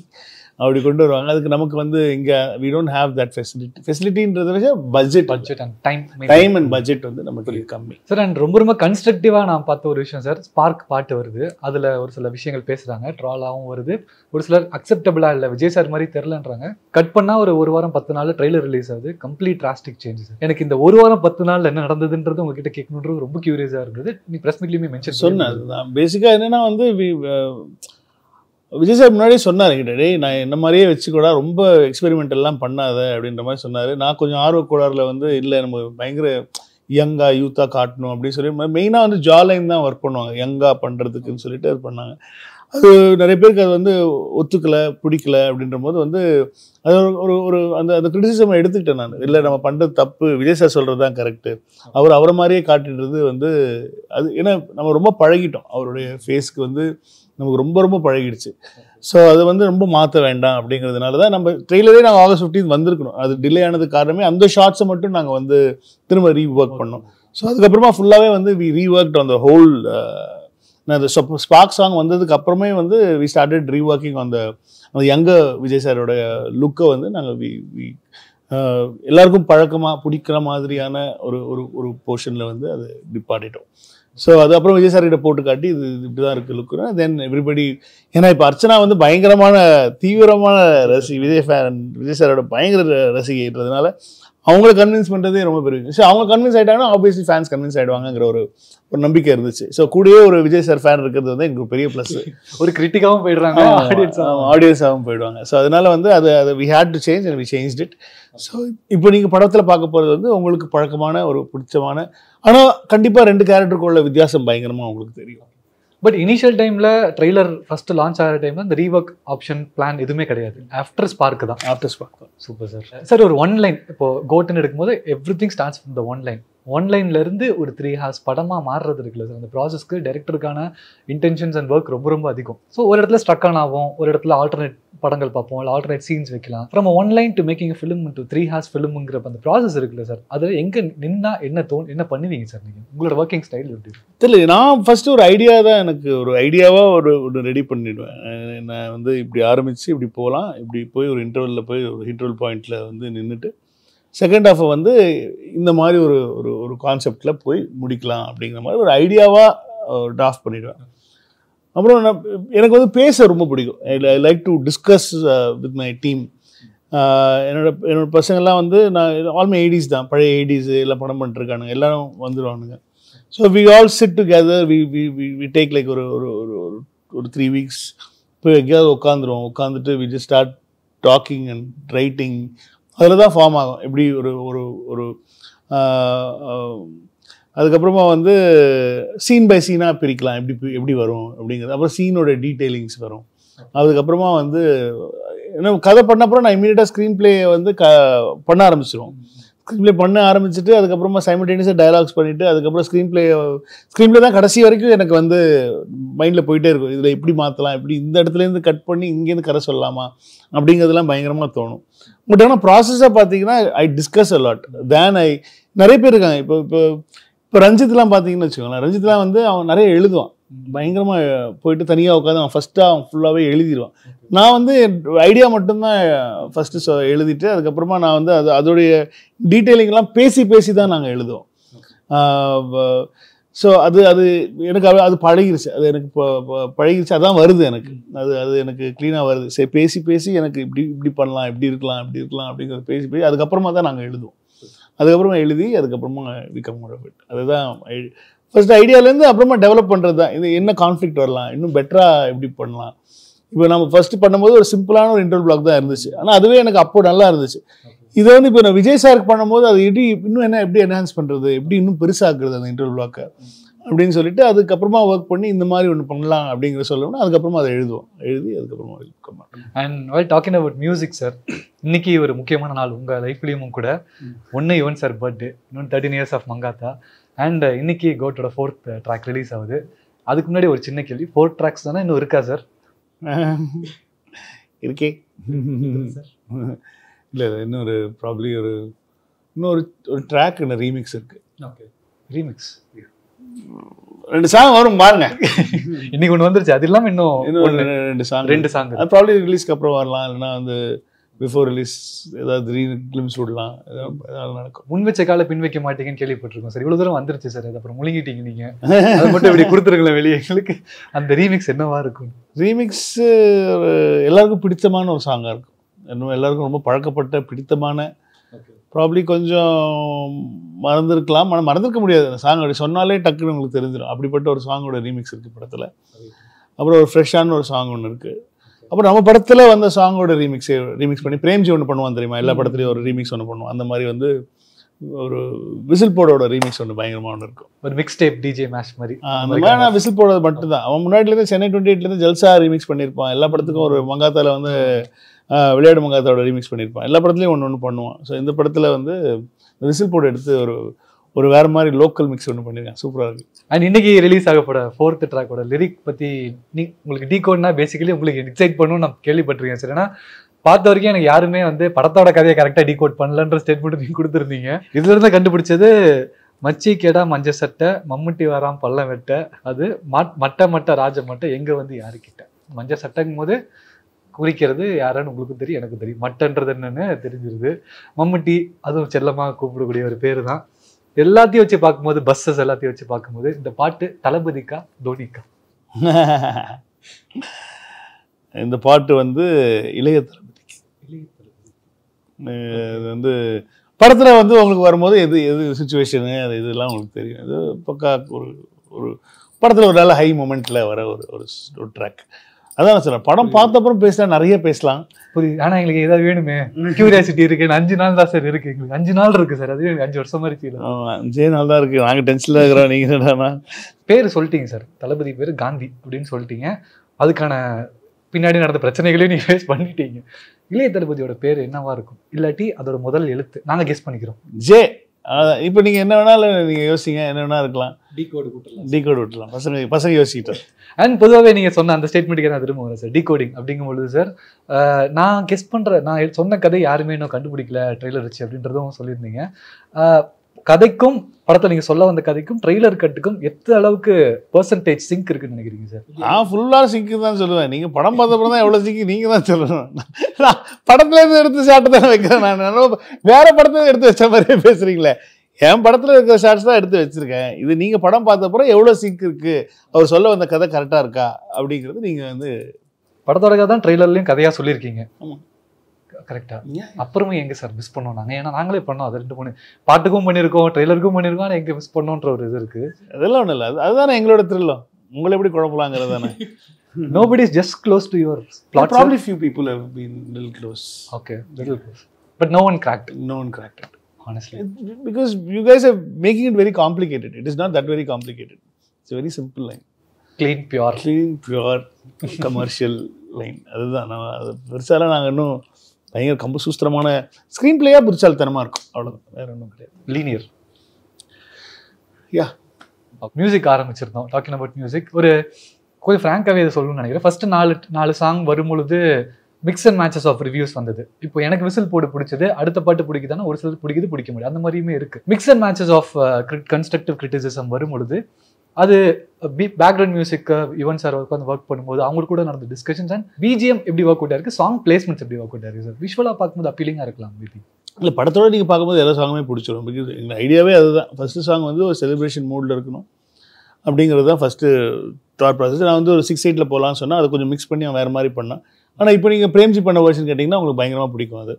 அப்படி கொண்டு வருவாங்க அதுக்கு நமக்கு வந்து இங்கே we don't have that facility ஃபெசிலிட்டின்றத வச்சு budget budget and time time and budget வந்து நமக்கு கம்மி சார் அண்ட் ரொம்ப ரொம்ப கன்ஸ்ட்ரக்டிவாக நான் பார்த்த ஒரு விஷயம் சார் ஸ்பார்க் பாட்டு வருது அதில் ஒரு சில விஷயங்கள் பேசுகிறாங்க ட்ராலாகவும் வருது ஒரு சிலர் அக்செப்டபிளாக இல்லை விஜய் சார் மாதிரி தெரிலன்றாங்க கட் பண்ணால் ஒரு ஒரு வாரம் பத்து நாள் ட்ரெய்லர் ரிலீஸ் ஆகுது கம்ப்ளீட் டிராஸ்டிக் சேஞ்சஸ் எனக்கு இந்த ஒரு வாரம் பத்து நாள் என்ன நடந்ததுன்றது உங்ககிட்ட கேட்கணுன்றது ரொம்ப கியூரியஸாக இருந்தது நீ ப்ரெஸ் மீட்லேயுமே மென்ஷன் சொன்னேன் பேசிக்காக என்னென்னா வந்து uh, விஜய் சார் முன்னாடியே சொன்னார் கிட்டடி நான் என்ன மாதிரியே வச்சுக்கூடா ரொம்ப எல்லாம் பண்ணாத அப்படின்ற மாதிரி சொன்னார் நான் கொஞ்சம் ஆர்வக்கோளாறில் வந்து இல்லை நம்ம பயங்கர யங்காக யூத்தாக காட்டணும் அப்படின்னு சொல்லி மெயினாக வந்து ஜாலைன் தான் ஒர்க் பண்ணுவாங்க யங்காக பண்ணுறதுக்குன்னு சொல்லிட்டு அது பண்ணாங்க அது நிறைய பேருக்கு அது வந்து ஒத்துக்கலை பிடிக்கல அப்படின்ற போது வந்து அது ஒரு ஒரு அந்த அந்த கிரிட்டிசிசம் எடுத்துக்கிட்டேன் நான் இல்லை நம்ம பண்ணுறது தப்பு விஜய் சொல்கிறது தான் கரெக்டு அவர் அவரை மாதிரியே காட்டிடுறது வந்து அது ஏன்னா நம்ம ரொம்ப பழகிட்டோம் அவருடைய ஃபேஸ்க்கு வந்து நமக்கு ரொம்ப ரொம்ப பழகிடுச்சு ஸோ அது வந்து ரொம்ப மாற்ற வேண்டாம் அப்படிங்கிறதுனால தான் நம்ம ட்ரெயிலரே நாங்கள் ஆகஸ்ட் ஃபிஃப்டீன் வந்திருக்கணும் அது டிலே ஆனது காரணமே அந்த ஷார்ட்ஸை மட்டும் நாங்கள் வந்து திரும்ப ரீஒர்க் பண்ணோம் ஸோ அதுக்கப்புறமா ஃபுல்லாகவே வந்து வி ரீஒர்க்ட் அந்த ஹோல் இந்த ஸ்பார்க் சாங் வந்ததுக்கு அப்புறமே வந்து வி ஸ்டார்டட் ரீ ஒர்க்கிங் அந்த அந்த யங்கர் விஜய் சாரோட லுக்கை வந்து நாங்கள் வி வி uh, எல்லாருக்கும் பழக்கமாக பிடிக்கிற மாதிரியான ஒரு ஒரு ஒரு போர்ஷனில் வந்து அது நிப்பாட்டிட்டோம் ஸோ அது அப்புறம் விஜய் சார்கிட்ட போட்டு காட்டி இது இப்படி தான் இருக்குது லுக்குனா தென் எவ்ரிபடி ஏன்னா இப்போ அர்ச்சனா வந்து பயங்கரமான தீவிரமான ரசி விஜய் ஃபேன் விஜய் சாரோட பயங்கர ரசிகைன்றதுனால அவங்கள கன்வின்ஸ் பண்ணுறதே ரொம்ப பெரிய விஷயம் அவங்க கன்வின்ஸ் ஆகிட்டாங்கன்னா ஆப்வியஸ்லி ஃபேன்ஸ் கன்வின்ஸ் ஆகிடுவாங்கங்கிற ஒரு ஒரு நம்பிக்கை இருந்துச்சு ஸோ கூடயே ஒரு விஜய் சார் ஃபேன் இருக்கிறது வந்து எங்களுக்கு பெரிய ப்ளஸ் ஒரு கிரிட்டிக்காகவும் போயிடுறாங்க ஆடியன்ஸ் ஆடியன்ஸாகவும் போயிடுவாங்க ஸோ அதனால வந்து அது அது we had to change and we change it so இப்போ நீங்கள் படத்தில் பார்க்க போகிறது வந்து உங்களுக்கு பழக்கமான ஒரு பிடிச்சமான ஆனால் கண்டிப்பாக ரெண்டு கேரக்டருக்குள்ள வித்தியாசம் பயங்கரமாக உங்களுக்கு தெரியும் பட் இனிஷியல் டைமில் ட்ரெய்லர் ஃபஸ்ட்டு லான்ச் ஆகிற டைமில் இந்த ரீவர்க் ஆப்ஷன் பிளான் எதுவுமே கிடையாது ஆஃப்டர் ஸ்பார்க் தான் ஆஃப்டர் ஸ்பார்க் தான் சூப்பர் சார் சார் ஒரு ஒன் லைன் இப்போ கோட்டன் எடுக்கும்போது everything starts from the one line ஆன்லைன்லேருந்து ஒரு த்ரீ ஹார்ஸ் படமாக மாறுறது இருக்குல்ல சார் அந்த ப்ராசஸ்க்கு டேரக்டருக்கான இன்டென்ஷன்ஸ் அண்ட் ஒர்க் ரொம்ப ரொம்ப அதிகம் ஸோ ஒரு இடத்துல ஸ்ட்ரக் ஆன் ஆகும் ஒரு இடத்துல ஆல்டர்னேட் படங்கள் பார்ப்போம் இல்லை ஆல்டர்னேட் சீன்ஸ் வைக்கலாம் from one line to making film to three hours ஃபிலிம்ங்கிற அந்த ப்ராசஸ் இருக்குல்ல சார் அதில் எங்கே நின்னா என்ன தோணும் என்ன பண்ணுவீங்க சார் நீங்கள் உங்களோட ஒர்க்கிங் ஸ்டைல் எப்படி தெரியல நான் ஃபஸ்ட்டு ஒரு ஐடியா தான் எனக்கு ஒரு ஐடியாவாக ஒரு ஒன்று ரெடி பண்ணிடுவேன் நான் வந்து இப்படி ஆரம்பித்து இப்படி போகலாம் இப்படி போய் ஒரு இன்டர்வலில் போய் ஒரு இன்டர்வல் பாயிண்டில் வந்து நின்றுட்டு செகண்ட் ஹாஃபை வந்து இந்த மாதிரி ஒரு ஒரு ஒரு கான்செப்டில் போய் முடிக்கலாம் அப்படிங்கிற மாதிரி ஒரு ஐடியாவாக ட்ராஃப்ட் பண்ணிடுவேன் அப்புறம் நான் எனக்கு வந்து பேச ரொம்ப பிடிக்கும் I like to discuss with my team என்னோட என்னோடய பசங்கள்லாம் வந்து நான் ஆல்மே எயிட்டிஸ் தான் பழைய எயிட்டிஸு எல்லாம் படம் பண்ணிட்டுருக்கானுங்க எல்லாரும் வந்துடுவானுங்க so we all sit together we we we take like ஒரு ஒரு ஒரு ஒரு த்ரீ வீக்ஸ் போய் எங்கேயாவது உட்காந்துருவோம் உட்காந்துட்டு we just start talking and writing அதில் தான் ஃபார்ம் ஆகும் எப்படி ஒரு ஒரு ஒரு அதுக்கப்புறமா வந்து சீன் பை சீனாக பிரிக்கலாம் எப்படி எப்படி வரும் அப்படிங்கிறது அப்புறம் சீனோட டீட்டெயிலிங்ஸ் வரும் அதுக்கப்புறமா வந்து ஏன்னா கதை பண்ணப்புறம் நான் இமீடியட்டாக ஸ்க்ரீன் பிளே வந்து க பண்ண ஆரம்பிச்சிடும் ஸ்க்ரீன் ப்ளே பண்ண ஆரம்பிச்சுட்டு அதுக்கப்புறமா சைமல்டேனியஸாக டயலாக்ஸ் பண்ணிவிட்டு அதுக்கப்புறம் ஸ்க்ரீன் ப்ளே ஸ்க்ரீன் ப்ளே தான் கடைசி வரைக்கும் எனக்கு வந்து மைண்டில் போயிட்டே இருக்கும் இதில் எப்படி மாற்றலாம் எப்படி இந்த இடத்துலேருந்து கட் பண்ணி இங்கேருந்து கரை சொல்லலாமா அப்படிங்கிறதுலாம் பயங்கரமாக தோணும் பட் ஆனால் ப்ராசஸாக பார்த்தீங்கன்னா ஐ டிஸ்கஸ் அலாட் தேன் ஐ நிறைய பேர் இருக்காங்க இப்போ இப்போ இப்போ ரஞ்சித்லாம் பார்த்தீங்கன்னு வச்சுக்கோங்களேன் ரஞ்சித்லாம் வந்து அவன் நிறைய எழுதுவான் பயங்கரமாக போயிட்டு தனியாக உட்காந்து அவன் ஃபஸ்ட்டாக அவன் ஃபுல்லாகவே எழுதிடுவான் நான் வந்து ஐடியா மட்டும்தான் ஃபஸ்ட்டு சொ எழுதிட்டு அதுக்கப்புறமா நான் வந்து அது அதோடைய டீட்டெயிலிங்லாம் பேசி பேசி தான் நாங்கள் எழுதுவோம் ஸோ அது அது எனக்கு அது பழகிருச்சு அது எனக்கு பழகிருச்சு அதான் வருது எனக்கு அது அது எனக்கு க்ளீனாக வருது சரி பேசி பேசி எனக்கு இப்படி இப்படி பண்ணலாம் இப்படி இருக்கலாம் இப்படி இருக்கலாம் அப்படிங்கிறத பேசி பேசி அதுக்கப்புறமா தான் நாங்கள் எழுதுவோம் அதுக்கப்புறமா எழுதி அதுக்கப்புறமா விக்கம் அதுதான் ஃபர்ஸ்ட் ஐடியாலேருந்து அப்புறமா டெவலப் பண்ணுறது தான் இது என்ன கான்ஃப்ளிக்ட் வரலாம் இன்னும் பெட்டராக எப்படி பண்ணலாம் இப்போ நம்ம ஃபஸ்ட்டு பண்ணும்போது ஒரு சிம்பிளான ஒரு இன்டர்வல் பிளாக் தான் இருந்துச்சு ஆனால் அதுவே எனக்கு அப்போ நல்லா இருந்துச்சு இதை வந்து இப்போ நான் விஜய் சாருக்கு பண்ணும்போது அது எப்படி இன்னும் என்ன எப்படி என்ஹான்ஸ் பண்ணுறது எப்படி இன்னும் பெருசாகிறது அந்த இன்டர்வல் பிளாக்கை அப்படின்னு சொல்லிட்டு அதுக்கப்புறமா ஒர்க் பண்ணி இந்த மாதிரி ஒன்று பண்ணலாம் அப்படிங்கிற சொல்லணும்னா அதுக்கப்புறமா அதை எழுதுவோம் எழுதி அதுக்கப்புறமா and well talking about music sir இன்னைக்கு ஒரு முக்கியமான நாள் உங்கள் லைஃப்லேயும் கூட ஒன்று யுவன் சார் பர்த்டே இன்னொன்று thirteen years of Mankatha and uh, இன்னைக்கு கோட்டோட ஃபோர்த் ட்ராக் ரிலீஸ் ஆகுது அதுக்கு முன்னாடி ஒரு சின்ன கேள்வி ஃபோர்த் ட்ராக்ஸ் தானே இன்னும் இருக்கா சார் இருக்கே இல்லை இன்னொரு ப்ராப்ளி ஒரு இன்னொரு ஒரு ட்ராக் இன்னும் ரீமிக்ஸ் இருக்குது ஓகே ரீமிக்ஸ் ரெண்டு சாங் வரும் பாருங்க இன்னைக்கு ஒன்று வந்துருச்சு அது இல்லாமல் இன்னும் ரெண்டு சாங் ரெண்டு சாங் ப்ராப்ளி ரிலீஸ்க்கு அப்புறம் வரலாம் இல்லைன்னா வந்து பிஃபோர் ரிலீஸ் ஏதாவது கிளிம்ஸ் விடலாம் ஏதாவது நடக்கும் முன் வச்ச காலை பின் வைக்க மாட்டேங்குன்னு கேள்விப்பட்டிருக்கோம் சார் இவ்வளோ தூரம் வந்துருச்சு சார் அது அப்புறம் முழுங்கிட்டீங்க நீங்கள் அது மட்டும் இப்படி கொடுத்துருக்கலாம் வெளியே எங்களுக்கு அந்த ரீமிக்ஸ் என்னவா இருக்கும் ரீமிக்ஸ் எல்லாருக்கும் பிடித்தமான ஒரு சாங்காக இருக்கும் இன்னும் எல்லாருக்கும் ரொம்ப பழக்கப்பட்ட பிடித்தமான ப்ராப்ளி கொஞ்சம் மறந்துருக்கலாம் ஆனால் மறந்துருக்க முடியாது அந்த சாங் அப்படி சொன்னாலே டக்குன்னு உங்களுக்கு தெரிஞ்சிடும் அப்படிப்பட்ட ஒரு சாங்கோட ரீமிக்ஸ் இருக்குது படத்தில் அப்புறம் ஒரு ஃப்ரெஷ்ஷான ஒரு சாங் ஒன்று இருக்குது அப்புறம் நம்ம படத்தில் வந்த சாங்கோட ரீமிக்ஸ் ரீமிக்ஸ் பண்ணி பிரேம்ஜி ஒன்று பண்ணுவான் தெரியுமா எல்லா படத்துலையும் ஒரு ரீமிக்ஸ் ஒன்று பண்ணுவோம் அந்த மாதிரி வந்து ஒரு விசில் போடோட ரீமிக்ஸ் ஒன்று பயங்கரமாக ஒன்று இருக்கும் ஒரு மிக்ஸ் டேப் டிஜே மேஷ் மாதிரி அந்த மாதிரி நான் விசில் போடுறது மட்டும் தான் அவன் முன்னாடிலேருந்து சென்னை டுவெண்ட்டி எயிட்லேருந்து ஜெல்சா ரீமிக்ஸ் பண்ணியிருப்பான் எல்லா படத்துக்கும் ஒரு மங்காத்தாவில் வந்து விளையாடு மங்காத்தாவோட ரீமிக்ஸ் பண்ணியிருப்பான் எல்லா படத்துலையும் ஒன்று ஒன்று பண்ணுவான் ஸோ இந்த படத்தில் வந்து விசில் போட எடுத்து ஒரு ஒரு வேறு மாதிரி லோக்கல் மிக்ஸ் ஒன்று பண்ணியிருக்கேன் சூப்பராக இருக்கு அண்ட் இன்னைக்கு ரிலீஸ் ஆகப்பட ஃபோர்த் ட்ராக்கோட லிரிக் பற்றி நீ உங்களுக்கு டீ கோட்னா பேசிக்கலி உங்களுக்கு எக்ஸைட் பண்ணணும் நான் கேள்விப்பட்டிருக்கேன் சரினா பார்த்த வரைக்கும் எனக்கு யாருமே வந்து படத்தோட கதையை கரெக்டாக கோட் பண்ணலன்ற ஸ்டேட்மெண்ட் நீங்கள் கொடுத்துருந்தீங்க இதுலேருந்து கண்டுபிடிச்சது மச்சி கேடா மஞ்ச சட்டை மம்முட்டி வாராம் பள்ளம் வெட்ட அது மட்டை மட்ட ராஜ மட்டை எங்கே வந்து யாருக்கிட்ட மஞ்ச சட்டைங்கும் போது குறிக்கிறது யாருன்னு உங்களுக்கு தெரியும் எனக்கு தெரியும் மட்டன்றது என்னன்னு தெரிஞ்சிருது மம்முட்டி அதுவும் செல்லமாக கூப்பிடக்கூடிய ஒரு பேர் தான் எல்லாத்தையும் வச்சு பார்க்கும்போது பஸ்ஸஸ் எல்லாத்தையும் வச்சு பார்க்கும்போது இந்த பாட்டு தளபதிக்கா தோனிக்கா இந்த பாட்டு வந்து இளைய தளபதிக்கு இது வந்து படத்தில் வந்து உங்களுக்கு வரும்போது எது எது சுச்சுவேஷனு அது இதெல்லாம் உங்களுக்கு தெரியும் இது பக்கா ஒரு ஒரு படத்தில் ஒரு நல்ல ஹை மூமெண்ட்டில் வர ஒரு ஒரு ட்ராக் அதான் சார் படம் பார்த்தப்பறம் பேசலாம் நிறைய பேசலாம் புரியுது ஆனால் எங்களுக்கு ஏதாவது வேணுமே கியூரியாசிட்டி இருக்கு அஞ்சு நாள் தான் சார் இருக்கு எங்களுக்கு அஞ்சு நாள் இருக்கு சார் அதுவே அஞ்சு வருஷம் மாதிரி ஃபீல் அஞ்சே நாள் தான் இருக்கு நாங்கள் டென்ஷனில் இருக்கிறோம் நீங்கள் என்னடா பேர் சொல்லிட்டீங்க சார் தளபதி பேர் காந்தி அப்படின்னு சொல்லிட்டீங்க அதுக்கான பின்னாடி நடந்த பிரச்சனைகளையும் நீங்கள் ஃபேஸ் பண்ணிட்டீங்க இளைய தளபதியோட பேர் என்னவா இருக்கும் இல்லாட்டி அதோட முதல் எழுத்து நாங்கள் கெஸ் பண்ணிக்கிறோம் ஜே இப்போ நீங்கள் என்ன வேணாலும் நீங்கள் யோசிங்க என்ன வேணா இருக்கலாம் டிகோடு விட்டுலாம் டிகோடு விட்டுலாம் பசங்க பசங்க யோசிக்கிட்டோம் அண்ட் பொதுவாகவே நீங்கள் சொன்ன அந்த ஸ்டேட்மெண்ட்டுக்கு நான் திரும்ப வரேன் சார் அப்படிங்கும் பொழுது சார் நான் கெஸ் பண்ணுற நான் சொன்ன கதை யாருமே இன்னும் கண்டுபிடிக்கல ட்ரெய்லர் வச்சு அப்படின்றதும் சொல்லியிருந்தீங்க கதைக்கும் படத்தை நீங்கள் சொல்ல வந்த கதைக்கும் ட்ரெய்லர் கட்டுக்கும் எத்தனை அளவுக்கு பர்சன்டேஜ் சிங்க் இருக்குன்னு நினைக்கிறீங்க சார் நான் ஃபுல்லாக சிங்க் தான் சொல்லுவேன் நீங்கள் படம் பார்த்தப்பறம் தான் எவ்வளோ சிங்க் நீங்கள் தான் சொல்லணும் நான் படத்துலேருந்து எடுத்து சாப்பிட்டு தான் வைக்கிறேன் நான் வேறு படத்துல எடுத்து வச்ச மாதிரியே பேசுகிறீங்களே என் படத்தில் இருக்கிற ஷார்ட்ஸ் தான் எடுத்து வச்சுருக்கேன் இது நீங்கள் படம் பார்த்தப்பறம் எவ்வளோ சிங்க் இருக்குது அவர் சொல்ல வந்த கதை கரெக்டாக இருக்கா அப்படிங்கிறது நீங்கள் வந்து படத்தோட கதை தான் ட்ரெய்லர்லேயும் கதையாக சொல்லியிருக்கீங்க ஆமாம் கரெக்டாக அப்புறமும் எங்கே சார் மிஸ் பண்ணோம் நாங்கள் ஏன்னா நாங்களே பண்ணோம் அது ரெண்டு மூணு பாட்டுக்கும் பண்ணியிருக்கோம் ட்ரெய்லருக்கும் பண்ணியிருக்கோம் ஆனால் எங்கே மிஸ் பண்ணோன்ற ஒரு இது இருக்குது அதெல்லாம் ஒன்றும் இல்லை அது அதுதானே எங்களோட த்ரில்லோ உங்களை எப்படி குழப்பலாங்கிறது தானே nobody is just close to your plot few people have been little close okay little close but no one cracked no one cracked honestly? Because you guys are making it very complicated it is not that very complicated It's very simple line clean pure clean pure commercial line அதுதான் நம்ம அது பெருசாலாம் நாங்கள் இன்னும் பயங்கர கம்பு சூஸ்திரமான screen பிளேயாக புரிச்சாலித்தனமாக இருக்கும் அவ்வளோதான் வேறு ஒன்றும் கிடையாது லீனியர் யா மியூசிக் ஆரம்பிச்சிருந்தோம் டாக்கிங் அபவுட் மியூசிக் ஒரு கொஞ்சம் ஃப்ராங்காகவே இதை சொல்லணும்னு நினைக்கிறேன் ஃபஸ்ட்டு நாலு நாலு சாங் வரும் பொழுது mix and matches of reviews வந்தது இப்போ எனக்கு விசில் போட்டு பிடிச்சது அடுத்த பாட்டு பிடிக்குதானே ஒரு சில பிடிக்குது பிடிக்க முடியும் அந்த மாதிரியுமே இருக்கு mix and matches of constructive criticism பொழுது அது பி பேக்ரவுண்ட் மியூசிக் யுவன் சார் உட்காந்து ஒர்க் பண்ணும்போது அவங்க கூட நடந்த டிஸ்கஷன்ஸ் அண்ட் பிஜிஎம் எப்படி ஒர்க் அவுட் இருக்கு சாங் பிளேஸ்மெண்ட்ஸ் எப்படி ஒர்க் அவுட் இருக்கு சார் விஷுவலாக பார்க்கும்போது அப்பீலிங்காக இருக்கலாம் மேபி இல்லை படத்தோட நீங்கள் பார்க்கும்போது எல்லா சாங்குமே பிடிச்சிடும் பிகாஸ் எங்கள் ஐடியாவே அதுதான் ஃபஸ்ட்டு சாங் வந்து ஒரு செலிப்ரேஷன் மூடில் இருக்கணும் அப்படிங்கிறது தான் ஃபஸ்ட்டு தாட் ப்ராசஸ் நான் வந்து ஒரு சிக்ஸ் எயிட்டில் போகலான்னு சொன்னால் அதை கொஞ்சம் மிக்ஸ் பண்ணி அவன் வேறு மாதிரி பண்ணான் ஆனால் இப்போ நீங்கள் பிரேம்ஜி பண்ண வருஷன் கேட்டிங்கன்னா உங்களுக்கு பயங்கரமாக பிடிக்கும் அது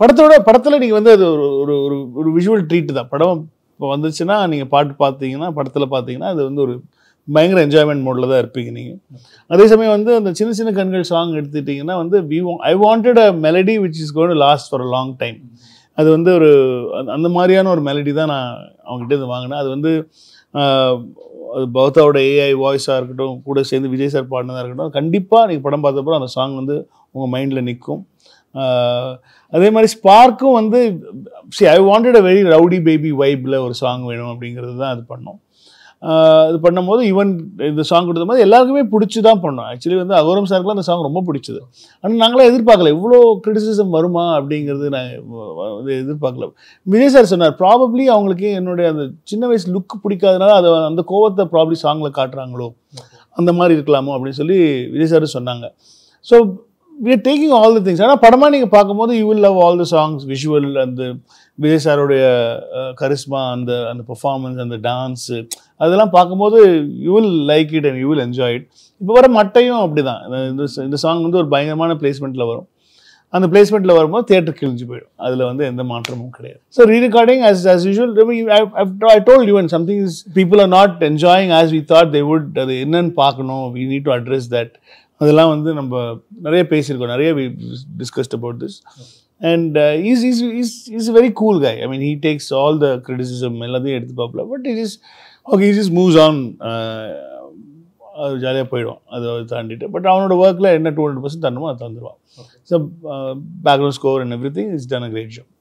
படத்தோட படத்தில் நீங்கள் வந்து அது ஒரு ஒரு ஒரு விஷுவல் ட்ரீட்டு தான் படம் இப்போ வந்துச்சுன்னா நீங்கள் பாட்டு பார்த்தீங்கன்னா படத்தில் பார்த்தீங்கன்னா அது வந்து ஒரு பயங்கர என்ஜாய்மெண்ட் மோடில் தான் இருப்பீங்க நீங்கள் அதே சமயம் வந்து அந்த சின்ன சின்ன கண்கள் சாங் எடுத்துக்கிட்டிங்கன்னா வந்து we I wanted a melody which is gone last for a long time அது வந்து ஒரு அந்த மாதிரியான ஒரு மெலடி தான் நான் அவங்ககிட்ட இது வாங்கினேன் அது வந்து பௌத்தாவோட ஏஐ வாய்ஸாக இருக்கட்டும் கூட சேர்ந்து விஜய் சார் பாடினதாக இருக்கட்டும் கண்டிப்பாக நீங்கள் படம் பார்த்தப்பறம் அந்த சாங் வந்து உங்கள் மைண்டில் நிற்கும் அதே மாதிரி ஸ்பார்க்கும் வந்து see I wanted a very rowdy baby வைப்பில் ஒரு சாங் வேணும் அப்படிங்கிறது தான் அது பண்ணோம் இது பண்ணும்போது ஈவன் இந்த சாங் கொடுத்த மாதிரி எல்லாருக்குமே பிடிச்சி தான் பண்ணோம் ஆக்சுவலி வந்து அகோரம் சாருக்குலாம் அந்த சாங் ரொம்ப பிடிச்சது ஆனால் நாங்களாம் எதிர்பார்க்கல இவ்வளோ கிரிட்டிசிசம் வருமா அப்படிங்கிறது நான் வந்து எதிர்பார்க்கல விஜய் சார் சொன்னார் ப்ராபப்ளி அவங்களுக்கு என்னுடைய அந்த சின்ன வயசு லுக் பிடிக்காதனால அதை அந்த கோவத்தை ப்ராப்ளி சாங்கில் காட்டுறாங்களோ அந்த மாதிரி இருக்கலாமோ அப்படின்னு சொல்லி விஜய் சார் சொன்னாங்க so we are taking all the things ஆனால் படமாக நீங்கள் பார்க்கும்போது you will love all the songs visual அந்த விஜய் சாருடைய கரிஸ்மா அந்த அந்த பெர்ஃபார்மன்ஸ் அந்த டான்ஸு அதெல்லாம் பார்க்கும்போது you will like it and you will enjoy it இப்போ வர மட்டையும் அப்படி தான் இந்த இந்த சாங் வந்து ஒரு பயங்கரமான பிளேஸ்மெண்ட்டில் வரும் அந்த பிளேஸ்மெண்ட்டில் வரும்போது தேட்டர் கிழிஞ்சு போயிடும் அதில் வந்து எந்த மாற்றமும் கிடையாது so rerecording as as usual I told you and something is people are not enjoying as we thought they would அது என்னன்னு பார்க்கணும் we need to address that அதெல்லாம் வந்து நம்ம நிறைய பேசியிருக்கோம் நிறைய we discussed about this and is is is is very cool guy I mean he takes all the criticism எல்லாத்தையும் எடுத்து பார்ப்பல but it is okay is moves on அது ஜாலியாக போயிடும் அதை தாண்டிட்டு பட் அவனோட ஒர்க்கில் என்ன டூ ஹண்ட்ரட் பர்சன்ட் தரணுமோ அதை தந்துடுவான் so background score and everything is done a great job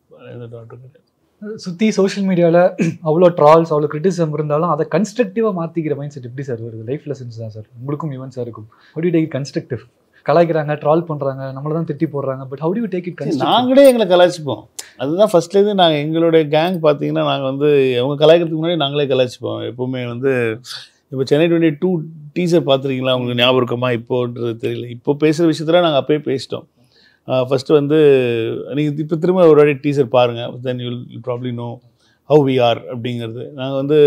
சுற்றி சோஷியல் மீடியாவில் அவ்வளோ ட்ரால்ஸ் அவ்வளோ கிரிட்டிசம் இருந்தாலும் அதை கன்ஸ்ட்ரக்டிவாக மாற்றிக்கிற மைண்ட் செட் எப்படி சார் வருது லைஃப் லெசன்ஸ் தான் சார் உங்களுக்கும் யுவன் இருக்கும் ஒடி டேக் கன்ஸ்ட்ரக்டிவ் கலாய்க்கிறாங்க ட்ரால் பண்ணுறாங்க நம்மளை தான் திட்டி போடுறாங்க but how you take it நாங்களே எங்களை கலாய்ச்சிப்போம் அதுதான் ஃபர்ஸ்ட்லேருந்து நாங்கள் எங்களுடைய கேங் பார்த்தீங்கன்னா நாங்கள் வந்து அவங்க கலாய்க்கிறதுக்கு முன்னாடி நாங்களே கலாய்ச்சிப்போம் எப்போவுமே வந்து இப்போ சென்னை டுவெண்ட்டி டூ டீசர் பார்த்துருக்கீங்களா அவங்களுக்கு ஞாபகம் இருக்குமா இப்போன்றது தெரியல இப்போ பேசுகிற விஷயத்தில் நாங்கள் அப்போயே பேசிட்டோம் ஃபஸ்ட்டு வந்து நீங்கள் இப்போ திரும்ப ஒரு வாட்டி டீசர் பாருங்கள் then you probably know how we are அப்படிங்கிறது நாங்கள் வந்து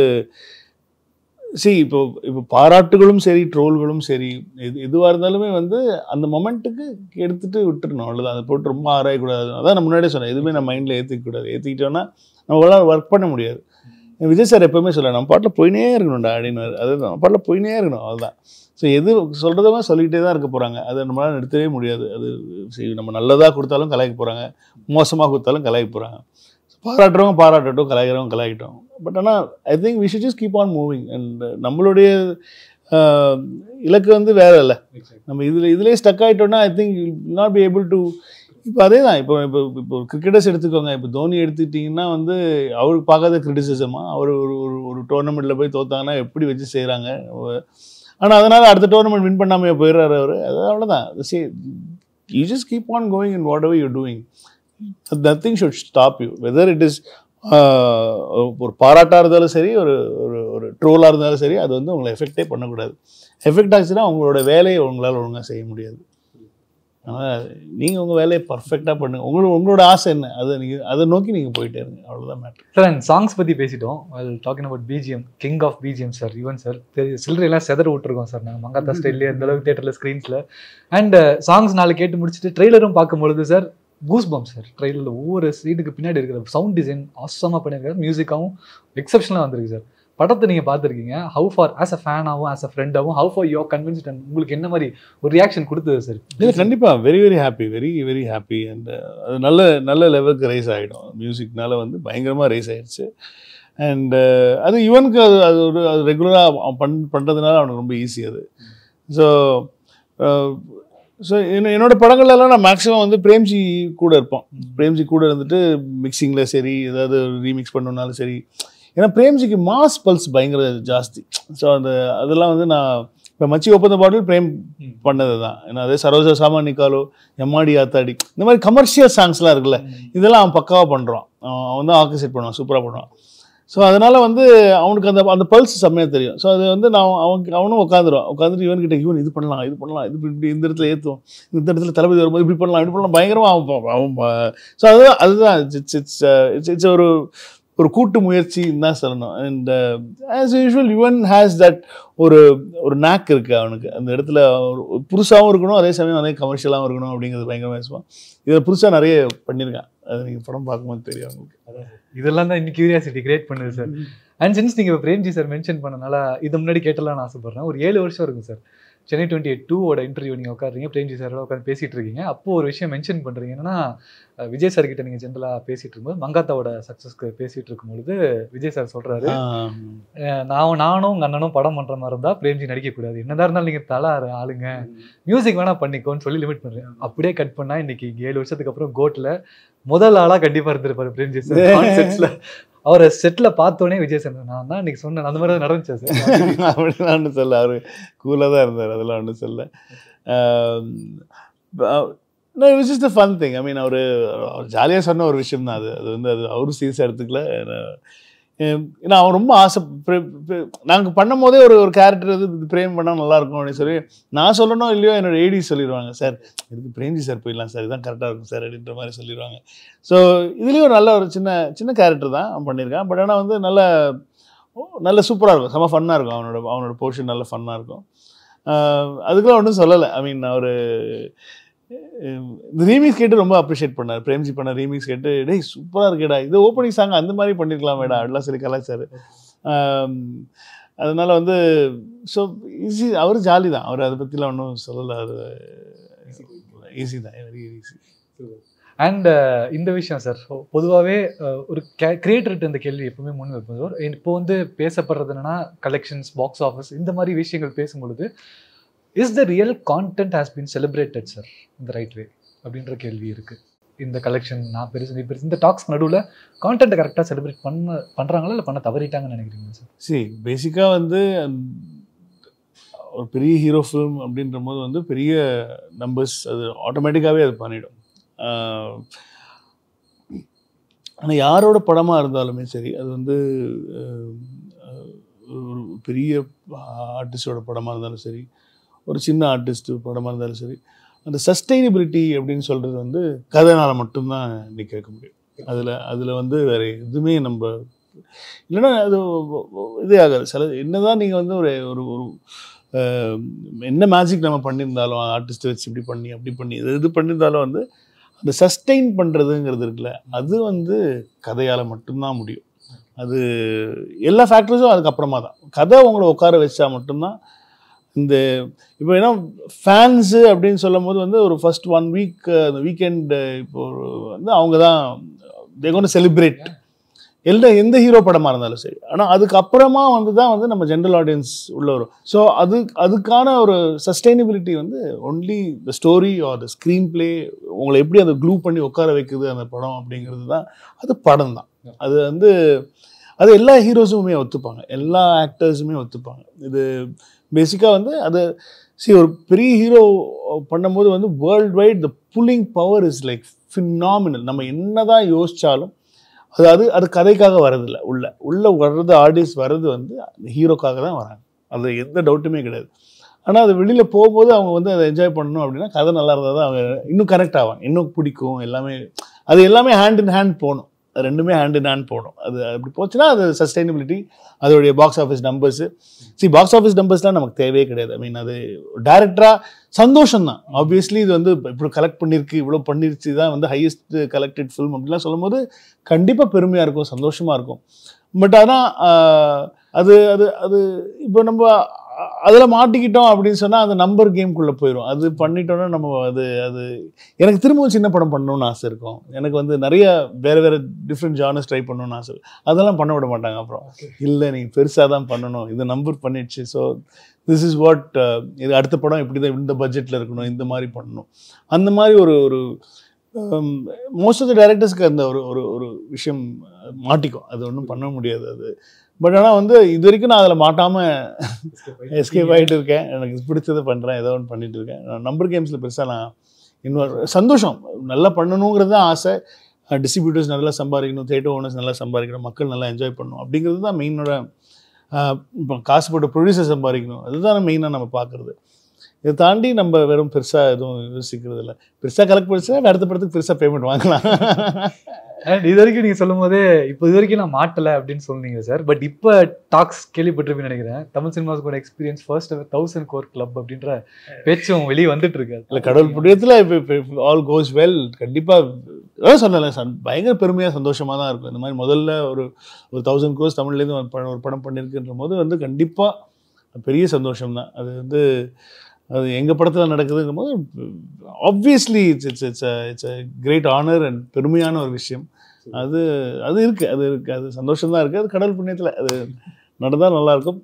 சி இப்போ இப்போ பாராட்டுகளும் சரி ட்ரோல்களும் சரி எது எதுவாக இருந்தாலுமே வந்து அந்த மொமெண்ட்டுக்கு எடுத்துட்டு விட்டுருணும் அவ்வளோதான் அதை போட்டு ரொம்ப ஆராயக்கூடாது அதான் நான் முன்னாடியே சொன்னேன் எதுவுமே நம்ம மைண்டில் ஏற்றிக்கக்கூடாது ஏற்றிக்கிட்டோன்னா நம்மளால் ஒர்க் பண்ண முடியாது விஜய் சார் எப்போவுமே சொல்ல நம்ம பாட்டில் போயினே இருக்கணும்டா அப்படின்னு அதுதான் பாட்டில் போயினே இருக்கணும் அதுதான் ஸோ எது சொல்கிறதமே சொல்லிக்கிட்டே தான் இருக்க போகிறாங்க அதை நம்மளால் நிறுத்தவே முடியாது அது நம்ம நல்லதாக கொடுத்தாலும் கலாய்க்க போகிறாங்க மோசமாக கொடுத்தாலும் கலாய்க்க போகிறாங்க பாராட்டுறவங்க பாராட்டட்டும் கலாய்க்கிறவங்க கலாய்க்கட்டும் பட் ஆனால் I think we should just keep on moving and நம்மளுடைய uh, இலக்கு வந்து வேறு இல்லை நம்ம இதில் இதிலே ஸ்டக் ஆகிட்டோன்னா I think not be able to இப்போ அதே தான் இப்போ இப்போ இப்போ கிரிக்கெட்டர்ஸ் எடுத்துக்கோங்க இப்போ தோனி எடுத்துக்கிட்டிங்கன்னா வந்து அவருக்கு பார்க்காத கிரிட்டிசிசமாக அவர் ஒரு ஒரு ஒரு டோர்னமெண்ட்டில் போய் தோத்தாங்கன்னா எப்படி வச்சு செய்கிறாங்க ஆனால் அதனால் அடுத்த டோர்னமெண்ட் வின் பண்ணாமல் போயிடுறாரு அவர் அது அவ்வளோதான் say you just keep on going in whatever you doing nothing should stop you whether it is ஒரு பாராட்டாக இருந்தாலும் சரி ஒரு ஒரு ஒரு ட்ரோலாக இருந்தாலும் சரி அது வந்து உங்களை எஃபெக்டே பண்ணக்கூடாது எஃபெக்ட் ஆச்சுன்னா உங்களோட வேலையை உங்களால் ஒழுங்காக செய்ய முடியாது ஆனால் நீங்கள் உங்கள் வேலையை பர்ஃபெக்டாக பண்ணுங்க உங்களோட உங்களோட ஆசை என்ன அதை நீங்கள் அதை நோக்கி நீங்கள் போயிட்டே இருங்க அவ்வளோதான் மேட்ரு சார் அண்ட் சாங்ஸ் பற்றி பேசிட்டோம் அது talking about BGM king of BGM sir Yuvan sir தெரியும் சில்லறையெல்லாம் செதற விட்டுருக்கோம் சார் நாங்கள் மங்காத்தா ஸ்டைல்லே இந்த அளவுக்கு தேட்டரில் ஸ்க்ரீன்ஸில் அண்ட் சாங்ஸ் நாலு கேட்டு முடிச்சுட்டு ட்ரெய்லரும் பார்க்கும்பொழுது சார் கூஸ் பம் சார் ட்ரெயிலரில் ஒவ்வொரு சீட்டுக்கு பின்னாடி இருக்கிற சவுண்ட் டிசைன் ஆசமாக பண்ணியிருக்காரு மியூசிக்காகவும் எக்ஸப்ஷனாக வந்திருக்கு சார் படத்தை நீங்கள் பார்த்துருக்கீங்க ஹவு ஃபார் ஆஸ் அ ஃபேனாகவும் ஆஸ் அ ஃப்ரெண்டாகவும் how far you convinced and உங்களுக்கு என்ன மாதிரி ஒரு ரியாக்ஷன் கொடுத்தது சார் இல்லை கண்டிப்பாக very very happy very very happy and அது நல்ல நல்ல லெவலுக்கு ரைஸ் ஆகிடும் மியூசிக்னால வந்து பயங்கரமாக ரைஸ் ஆகிடுச்சு அண்டு uh, அது இவனுக்கு அது அது ஒரு அது ரெகுலராக பண் பண்ணுறதுனால அவனுக்கு ரொம்ப ஈஸி அது ஸோ uh, ஸோ என்ன என்னோட படங்கள்லாம் நான் மேக்ஸிமம் வந்து பிரேம்ஜி கூட இருப்போம் பிரேம்ஜி கூட இருந்துட்டு மிக்சிங்கில் சரி ஏதாவது ரீமிக்ஸ் பண்ணணுன்னாலும் சரி ஏன்னா பிரேம்ஜிக்கு மாஸ் பல்ஸ் பயங்கர ஜாஸ்தி ஸோ அந்த அதெல்லாம் வந்து நான் இப்போ மச்சி ஒப்பந்த பாட்டில் பிரேம் பண்ணது தான் ஏன்னா அதே சரோஜா சாமானிக்காலோ எம்மாடி ஆத்தாடி இந்த மாதிரி கமர்ஷியல் சாங்ஸ்லாம் இருக்குல்ல இதெல்லாம் அவன் பக்காவாக பண்ணுறான் அவன் வந்து ஆர்கஸ்ட்ரேட் பண்ணுவான் சூப்பராக பண்ணுவான் ஸோ அதனால் வந்து அவனுக்கு அந்த அந்த பல்ஸ் செம்மையாக தெரியும் ஸோ அது வந்து நான் அவனுக்கு அவனும் உட்காந்துருவான் உட்காந்துட்டு இவன்கிட்ட இவன் இது பண்ணலாம் இது பண்ணலாம் இது இப்படி இந்த இடத்துல ஏற்றுவோம் இந்த இடத்துல தளபதி வரும்போது இப்படி பண்ணலாம் இப்படி பண்ணலாம் பயங்கரமாக அவன் அவன் ஸோ அதுதான் அதுதான் இட்ஸ் இட்ஸ் uh, ஒரு ஒரு கூட்டு முயற்சி தான் சொல்லணும் and as usual Yuvan has that ஒரு ஒரு நாக் இருக்குது அவனுக்கு அந்த இடத்துல ஒரு புதுசாகவும் இருக்கணும் அதே சமயம் அதே கமர்ஷியலாகவும் இருக்கணும் அப்படிங்கிறது பயங்கரமாக பேசுவான் இதில் புதுசாக நிறைய பண்ணியிருக்கான் அது நீங்கள் படம் பார்க்கும்போது தெரியும் உங்களுக்கு இதெல்லாம் தான் இன்னும் கியூரியாசிட்டி கிரியேட் பண்ணுது சார் அண்ட் சின்ஸ் நீங்கள் பிரேம்ஜி சார் மென்ஷன் பண்ணனால இது முன்னாடி கேட்டலாம் நான் ஆசைப்பட்றேன் ஒரு ஏழு வருஷம் இருக்கும் சார் சென்னை டுவெண்ட்டி எயிட் டூவோட இன்டர்வியூ நீங்கள் உட்காருங்க பிரேம்ஜி சாரோட உட்காந்து பேசிகிட்டு இருக்கீங்க அப்போது ஒரு விஷயம் மென்ஷன் பண்ணுறீங்க என்னன்னா விஜய் சார் கிட்ட நீங்கள் ஜென்ரலாக பேசிகிட்டு இருக்கும்போது மங்காத்தாவோட சக்ஸஸ்க்கு பேசிகிட்டு இருக்கும்பொழுது விஜய் சார் சொல்கிறாரு நான் நானும் உங்கள் அண்ணனும் படம் பண்ணுற மாதிரி இருந்தால் பிரேம்ஜி நடிக்கக்கூடாது என்னதான் இருந்தாலும் நீங்கள் தலாறு ஆளுங்க மியூசிக் வேணால் பண்ணிக்கோன்னு சொல்லி லிமிட் பண்ணுறேன் அப்படியே கட் பண்ணால் இன்றைக்கி ஏழு வருஷத்துக்கு அப்புறம் கோட்டில் முதல் ஆளாக கண்டிப்பாக இருந்திருப்பாரு பிரேம்ஜி சார் அவரை செட்டில் பார்த்தோன்னே விஜய் சேர்ந்தேன் நான் தான் இன்னைக்கு சொன்னேன் அந்த மாதிரி தான் நடந்துச்சு சார் அப்படிலாம் ஒன்றும் சொல்ல அவர் கூலாக தான் இருந்தார் அதெல்லாம் ஒன்றும் சொல்ல it was is the fun thing I mean அவர் ஜாலியாக சொன்ன ஒரு விஷயம் தான் அது அது வந்து அது அவரும் சீரியஸாக எடுத்துக்கல ஏன்னா அவன் ரொம்ப ஆசை நாங்கள் பண்ணும் போதே ஒரு ஒரு கேரக்டர் வந்து இது பிரேம் பண்ணால் நல்லாயிருக்கும் அப்படின்னு சொல்லி நான் சொல்லணும் இல்லையோ என்னோடய ஏடி சொல்லிடுவாங்க சார் இதுக்கு பிரேம்ஜி சார் போயிடலாம் சார் இதுதான் கரெக்டாக இருக்கும் சார் அப்படின்ற மாதிரி சொல்லிடுவாங்க ஸோ இதுலேயும் ஒரு நல்ல ஒரு சின்ன சின்ன கேரக்டர் தான் அவன் பண்ணியிருக்கான் பட் ஆனால் வந்து நல்ல நல்ல சூப்பராக இருக்கும் செம்ம ஃபன்னாக இருக்கும் அவனோட அவனோட போர்ஷன் நல்ல ஃபன்னாக இருக்கும் அதுக்கெல்லாம் ஒன்றும் சொல்லலை ஐ மீன் அவர் இந்த ரீமிக்ஸ் கேட்டு ரொம்ப அப்ரிஷியேட் பண்ணார் பிரேம்ஜி பண்ண ரீமிக்ஸ் கேட்டு டேய் சூப்பராக இருக்கேடா இது ஓப்பனிங் சாங் அந்த மாதிரி மேடா அப்படிலாம் சரி கலாச்சார் அதனால் வந்து ஸோ ஈஸி அவர் ஜாலி தான் அவர் அதை பற்றிலாம் ஒன்றும் சொல்லலை அது ஈஸி தான் வெரி ஈஸி அண்ட் இந்த விஷயம் சார் ஸோ பொதுவாகவே ஒரு கே கிரியேட்டர்கிட்ட இந்த கேள்வி எப்பவுமே முன் வைப்பது இப்போ வந்து பேசப்படுறது என்னன்னா கலெக்ஷன்ஸ் பாக்ஸ் ஆஃபீஸ் இந்த மாதிரி விஷயங்கள் பேசும்பொழுது is the real content has been celebrated sir இந்த ரைட் வே அப்படின்ற கேள்வி இருக்குது இந்த கலெக்ஷன் நான் பெருசு பெருசு இந்த டாக்ஸ் நடுவில் கான்டென்ட்டை கரெக்டாக செலிப்ரேட் பண்ண பண்ணுறாங்களா இல்லை பண்ண தவறிட்டாங்கன்னு நினைக்கிறீங்க சார் சரி பேசிக்காக வந்து ஒரு பெரிய ஹீரோ ஃபிலிம் அப்படின்ற போது வந்து பெரிய நம்பர்ஸ் அது ஆட்டோமேட்டிக்காகவே அது பண்ணிடும் ஆனால் யாரோட படமாக இருந்தாலுமே சரி அது வந்து ஒரு பெரிய ஆர்டிஸ்டோட படமாக இருந்தாலும் சரி ஒரு சின்ன ஆர்டிஸ்ட்டு படமாக இருந்தாலும் சரி அந்த சஸ்டைனபிலிட்டி அப்படின்னு சொல்கிறது வந்து கதைனால் மட்டும்தான் இன்றைக்கி கேட்க முடியும் அதில் அதில் வந்து வேறு எதுவுமே நம்ம இல்லைன்னா அது இதே ஆகாது சில என்ன தான் நீங்கள் வந்து ஒரு ஒரு ஒரு என்ன மேஜிக் நம்ம பண்ணியிருந்தாலும் ஆர்டிஸ்ட் வச்சு இப்படி பண்ணி அப்படி பண்ணி இது இது பண்ணியிருந்தாலும் வந்து அந்த சஸ்டெயின் பண்ணுறதுங்கிறது இருக்குல்ல அது வந்து கதையால் மட்டும்தான் முடியும் அது எல்லா ஃபேக்டர்ஸும் அதுக்கப்புறமா தான் கதை உங்களை உட்கார வச்சா மட்டும்தான் இந்த இப்போ ஏன்னா ஃபேன்ஸு அப்படின்னு சொல்லும் போது வந்து ஒரு ஃபஸ்ட் ஒன் வீக் அந்த வீக்கெண்டு இப்போ வந்து அவங்க தான் கொண்டு செலிப்ரேட் எந்த எந்த ஹீரோ படமாக இருந்தாலும் சரி ஆனால் அதுக்கப்புறமா வந்து தான் வந்து நம்ம ஜென்ரல் ஆடியன்ஸ் உள்ள வரும் ஸோ அது அதுக்கான ஒரு சஸ்டைனபிலிட்டி வந்து only the story or the screenplay உங்களை எப்படி அதை க்ளூ பண்ணி உட்கார வைக்குது அந்த படம் அப்படிங்கிறது தான் அது படம் தான் அது வந்து அது எல்லா ஹீரோஸுமே ஒத்துப்பாங்க எல்லா ஆக்டர்ஸுமே ஒத்துப்பாங்க இது பேசிக்காக வந்து அது சி ஒரு பெரிய ஹீரோ பண்ணும்போது வந்து worldwide the pulling power is like phenomenal நம்ம என்ன யோசிச்சாலும் யோசித்தாலும் அது அது அது கதைக்காக வரதில்ல உள்ள உள்ளே வர்றது ஆடியன்ஸ் வர்றது வந்து அந்த ஹீரோக்காக தான் வராங்க அது எந்த டவுட்டுமே கிடையாது ஆனால் அது வெளியில் போகும்போது அவங்க வந்து அதை என்ஜாய் பண்ணணும் அப்படின்னா கதை நல்லா இருந்தால் தான் அவங்க இன்னும் கரெக்ட் ஆவாங்க இன்னும் பிடிக்கும் எல்லாமே அது எல்லாமே ஹேண்ட் இன் ஹேண்ட் போகணும் ரெண்டுமே ஹேண்ட் இன் ஹேண்ட் போகணும் அது அப்படி போச்சுன்னா அது சஸ்டைனபிலிட்டி அதோடைய பாக்ஸ் ஆஃபீஸ் நம்பர்ஸு சரி பாக்ஸ் ஆஃபீஸ் நம்பர்ஸ்லாம் நமக்கு தேவையே கிடையாது ஐ மீன் அது டேரக்டராக சந்தோஷம் தான் ஆப்வியஸ்லி இது வந்து இப்படி கலெக்ட் பண்ணியிருக்கு இவ்வளோ பண்ணிருச்சு தான் வந்து ஹையஸ்ட் கலெக்டட் ஃபில்ம் அப்படிலாம் சொல்லும் போது கண்டிப்பாக பெருமையாக இருக்கும் சந்தோஷமாக இருக்கும் பட் ஆனால் அது அது அது இப்போ நம்ம அதில் மாட்டிக்கிட்டோம் அப்படின்னு சொன்னால் அந்த நம்பர் கேம்குள்ளே போயிடும் அது பண்ணிட்டோன்னா நம்ம அது அது எனக்கு திரும்பவும் சின்ன படம் பண்ணணும்னு ஆசை இருக்கும் எனக்கு வந்து நிறைய வேறு வேறு டிஃப்ரெண்ட் ஜானர்ஸ் ட்ரை பண்ணணும்னு ஆசை அதெல்லாம் பண்ண விட மாட்டாங்க அப்புறம் இல்லை நீங்கள் பெருசாக தான் பண்ணணும் இது நம்பர் பண்ணிடுச்சு ஸோ திஸ் இஸ் வாட் இது அடுத்த படம் இப்படி தான் இந்த பட்ஜெட்டில் இருக்கணும் இந்த மாதிரி பண்ணணும் அந்த மாதிரி ஒரு ஒரு மோஸ்ட் ஆஃப் த டேரக்டர்ஸ்க்கு அந்த ஒரு ஒரு ஒரு விஷயம் மாட்டிக்கும் அது ஒன்றும் பண்ண முடியாது அது பட் ஆனால் வந்து இது வரைக்கும் நான் அதில் மாட்டாமல் எஸ்கேப் ஆகிட்டு இருக்கேன் எனக்கு பிடிச்சதை பண்ணுறேன் ஏதோ ஒன்று பண்ணிட்டு இருக்கேன் நான் நம்பர் கேம்ஸில் பெருசாக நான் இன்னொரு சந்தோஷம் நல்லா பண்ணணுங்கிறது தான் ஆசை டிஸ்ட்ரிபியூட்டர்ஸ் நல்லா சம்பாதிக்கணும் தேட்டர் ஓனர்ஸ் நல்லா சம்பாதிக்கணும் மக்கள் நல்லா என்ஜாய் பண்ணணும் அப்படிங்கிறது தான் மெயினோட இப்போ காசு போட்டு ப்ரொடியூசர் சம்பாதிக்கணும் அதுதான் மெயினாக நம்ம பார்க்குறது இதை தாண்டி நம்ம வெறும் பெருசாக எதுவும் யோசிக்கிறது இல்லை பெருசாக கலெக்ட் பண்ணிச்சுன்னா அடுத்த படத்துக்கு பெருசாக பேமெண்ட் வாங்கலாம் அண்ட் இது வரைக்கும் நீங்கள் சொல்லும் போதே இப்போ இது வரைக்கும் நான் மாட்டலை அப்படின்னு சொன்னீங்க சார் பட் இப்போ டாக்ஸ் கேள்விப்பட்டிருப்பேன் நினைக்கிறேன் தமிழ் சினிமாஸ்கோட experience first thousand crore club அப்படின்ற பேச்சும் வெளியே வந்துட்டு இருக்கு இல்லை கடவுள் புண்ணியத்தில் இப்போ ஆல் கோஸ் வெல் கண்டிப்பாக சொன்னேன் சார் பயங்கர பெருமையாக சந்தோஷமாக தான் இருக்கும் இந்த மாதிரி முதல்ல ஒரு ஒரு தௌசண்ட் கோர்ஸ் தமிழ்லேருந்து ஒரு படம் பண்ணியிருக்குன்ற போது வந்து கண்டிப்பாக பெரிய சந்தோஷம் தான் அது வந்து அது எங்கள் படத்தில் நடக்குதுங்கும் போது obviously it's it's it's it's a great honour and பெருமையான ஒரு விஷயம் அது அது இருக்குது அது இருக்குது அது சந்தோஷம்தான் இருக்குது அது கடல் புண்ணியத்தில் அது நடந்தால் நல்லாயிருக்கும்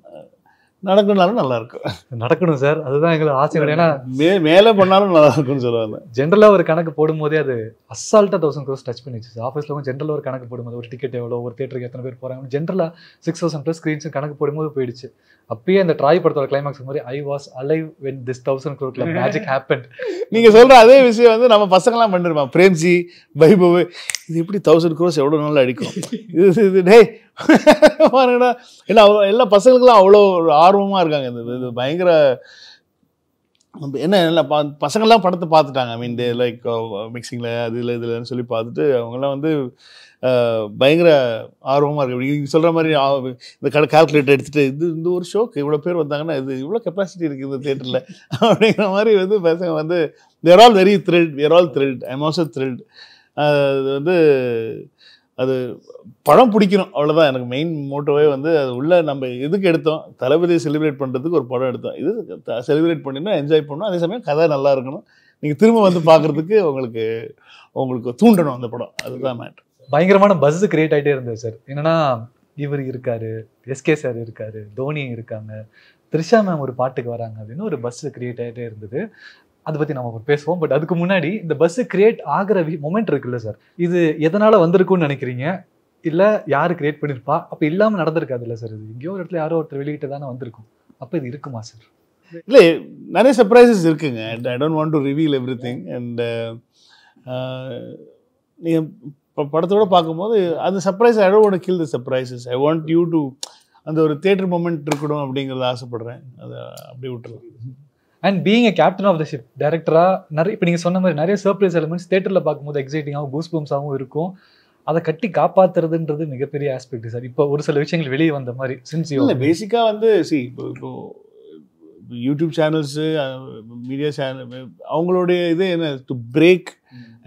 நடக்கணும்னாலும் நல்லா இருக்கும் நடக்கணும் சார் அதுதான் எங்களுக்கு ஆசை கிடையாது மே மேலே பண்ணாலும் நல்லா இருக்கும்னு சொல்லுவாங்க ஜென்ரலாக ஒரு கணக்கு போடும்போதே அது அசால்ட்டாக தௌசண்ட் க்ரோஸ் டச் பண்ணிச்சு ஆஃபீஸில் ஜென்ரலாக ஒரு கணக்கு போடும்போது ஒரு டிக்கெட் எவ்வளோ ஒரு தேட்டருக்கு எத்தனை பேர் போகிறாங்க ஜென்ரலாக சிக்ஸ் தௌசண்ட் ப்ளஸ் ஸ்க்ரீன்ஸ் கணக்கு போடும்போது போயிடுச்சு அப்பயே அந்த ட்ராய் படத்தோட கிளைமேக்ஸ் மாதிரி I was alive when this thousand க்ரோட்ல மேஜிக் ஹேப்பன் நீங்கள் சொல்கிற அதே விஷயம் வந்து நம்ம பசங்களாம் பண்ணிருப்பான் பிரேம்ஜி பைபவ் இது எப்படி தௌசண்ட் க்ரோஸ் எவ்வளோ நாள் அடிக்கும் இது இது டேய் பாருங்கடா இல்லை அவ்வளோ எல்லா பசங்களுக்கெல்லாம் அவ்வளோ ஒரு ஆர்வமாக இருக்காங்க இந்த இது பயங்கர என்ன இல்லை பா பசங்கள்லாம் படத்தை பார்த்துட்டாங்க ஐ மீன் தே லைக் மிக்சிங்கில் அது இல்லை இதில் சொல்லி பார்த்துட்டு அவங்கெல்லாம் வந்து பயங்கர ஆர்வமாக இருக்கு நீங்கள் சொல்கிற மாதிரி இந்த கடை கால்குலேட்டர் எடுத்துகிட்டு இது இந்த ஒரு ஷோக்கு இவ்வளோ பேர் வந்தாங்கன்னா இது இவ்வளோ கெப்பாசிட்டி இருக்குது இந்த தேட்டரில் அப்படிங்கிற மாதிரி வந்து பசங்க வந்து they're all very thrilled we're all thrilled I'm also thrilled அது வந்து அது படம் பிடிக்கணும் அவ்வளோதான் எனக்கு மெயின் மோட்டோவே வந்து அது உள்ளே நம்ம எதுக்கு எடுத்தோம் தளபதியை செலிப்ரேட் பண்ணுறதுக்கு ஒரு படம் எடுத்தோம் இது செலிப்ரேட் பண்ணினா என்ஜாய் பண்ணணும் அதே சமயம் கதை நல்லா இருக்கணும் நீங்கள் திரும்ப வந்து பார்க்குறதுக்கு உங்களுக்கு உங்களுக்கு தூண்டணும் அந்த படம் அதுதான் மேட்ரு பயங்கரமான பஸ் கிரியேட் ஆகிட்டே இருந்தது சார் என்னன்னா இவர் இருக்காரு எஸ்கே சார் இருக்காரு தோனி இருக்காங்க த்ரிஷா மேம் ஒரு பாட்டுக்கு வராங்க அப்படின்னு ஒரு பஸ் கிரியேட் ஆகிட்டே இருந்தது அதை பற்றி நம்ம பேசுவோம் பட் அதுக்கு முன்னாடி இந்த பஸ்ஸு கிரியேட் ஆகிற வி மொமெண்ட் இருக்குல்ல சார் இது எதனால் வந்திருக்கும்னு நினைக்கிறீங்க இல்லை யார் கிரியேட் பண்ணியிருப்பா அப்போ இல்லாமல் நடந்திருக்காது இல்லை சார் இது எங்கேயோ ஒரு இடத்துல யாரோ ஒருத்தர் வெளியிட்டு தானே வந்திருக்கும் அப்போ இது இருக்குமா சார் இல்லை நிறைய சர்ப்ரைசஸ் இருக்குங்க and I don't want to reveal everything and நீங்கள் படத்தோடு பார்க்கும்போது அந்த surprise I don't kill the surprises I want you to அந்த ஒரு தேட்டர் மூமெண்ட் இருக்கணும் அப்படிங்கிறத ஆசைப்படுறேன் அதை அப்படியே விட்டுருவேன் and being a captain of the ship டேரக்டராக நிறைய இப்போ நீங்கள் சொன்ன மாதிரி நிறைய சர்ப்ரைஸ் எலிமெண்ட்ஸ் தேட்டரில் பார்க்கும்போது எக்ஸைட்டிங்காகவும் கூஸ் பம்ஸாகவும் இருக்கும் அதை கட்டி காப்பாற்றுறதுன்றது மிகப்பெரிய ஆஸ்பெக்ட் சார் இப்போ ஒரு சில விஷயங்கள் வெளியே வந்த மாதிரி சின்ஸ் இல்லை பேசிக்காக வந்து சி இப்போ யூடியூப் சேனல்ஸு மீடியா சேனல் அவங்களுடைய இது என்ன to break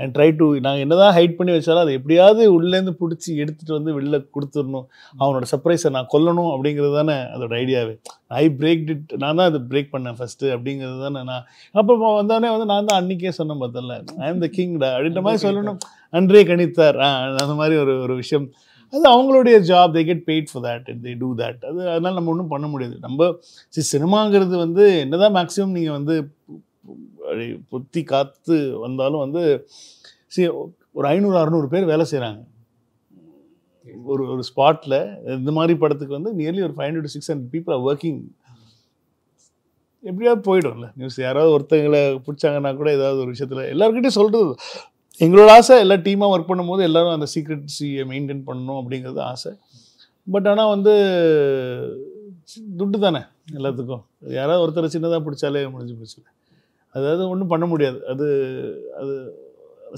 and try to நாங்கள் என்ன தான் ஹைட் பண்ணி வச்சாலும் அதை எப்படியாவது உள்ளேருந்து பிடிச்சி எடுத்துகிட்டு வந்து வெளில கொடுத்துடணும் அவனோட சர்ப்ரைஸை நான் கொல்லணும் அப்படிங்கிறது தானே அதோட ஐடியாவே ஐ பிரேக் டிட் நான் தான் அதை பிரேக் பண்ணேன் ஃபஸ்ட்டு அப்படிங்கிறது தானே நான் அப்போ வந்தோடனே வந்து நான் தான் அன்றைக்கே சொன்னேன் பார்த்தல ஐ எம் த கிங்டா அப்படின்ற மாதிரி சொல்லணும் அன்றே கணித்தார் அந்த மாதிரி ஒரு ஒரு விஷயம் அது அவங்களுடைய job they get paid for that they do that அது அதனால் நம்ம ஒன்றும் பண்ண முடியாது நம்ம சினிமாங்கிறது வந்து என்னதான் மேக்ஸிமம் நீங்கள் வந்து பொத்தி காத்து வந்தாலும் வந்து சி ஒரு ஐநூறு அறநூறு பேர் வேலை செய்கிறாங்க ஒரு ஒரு ஸ்பாட்டில் இந்த மாதிரி படத்துக்கு வந்து நியர்லி ஒரு five hundred to six hundred people are working எப்படியாவது போயிடும்ல நியூஸ் யாராவது ஒருத்தங்களை பிடிச்சாங்கன்னா கூட ஏதாவது ஒரு விஷயத்தில் எல்லாருக்கிட்டையும் சொல்கிறது எங்களோட ஆசை எல்லா டீமாக ஒர்க் பண்ணும்போது எல்லோரும் அந்த சீக்ரெட்ஸியை மெயின்டைன் பண்ணணும் அப்படிங்கிறது ஆசை பட் ஆனால் வந்து துட்டு தானே எல்லாத்துக்கும் யாராவது ஒருத்தர் சின்னதாக பிடிச்சாலே முடிஞ்சு போச்சுல அதாவது ஒன்றும் பண்ண முடியாது அது அது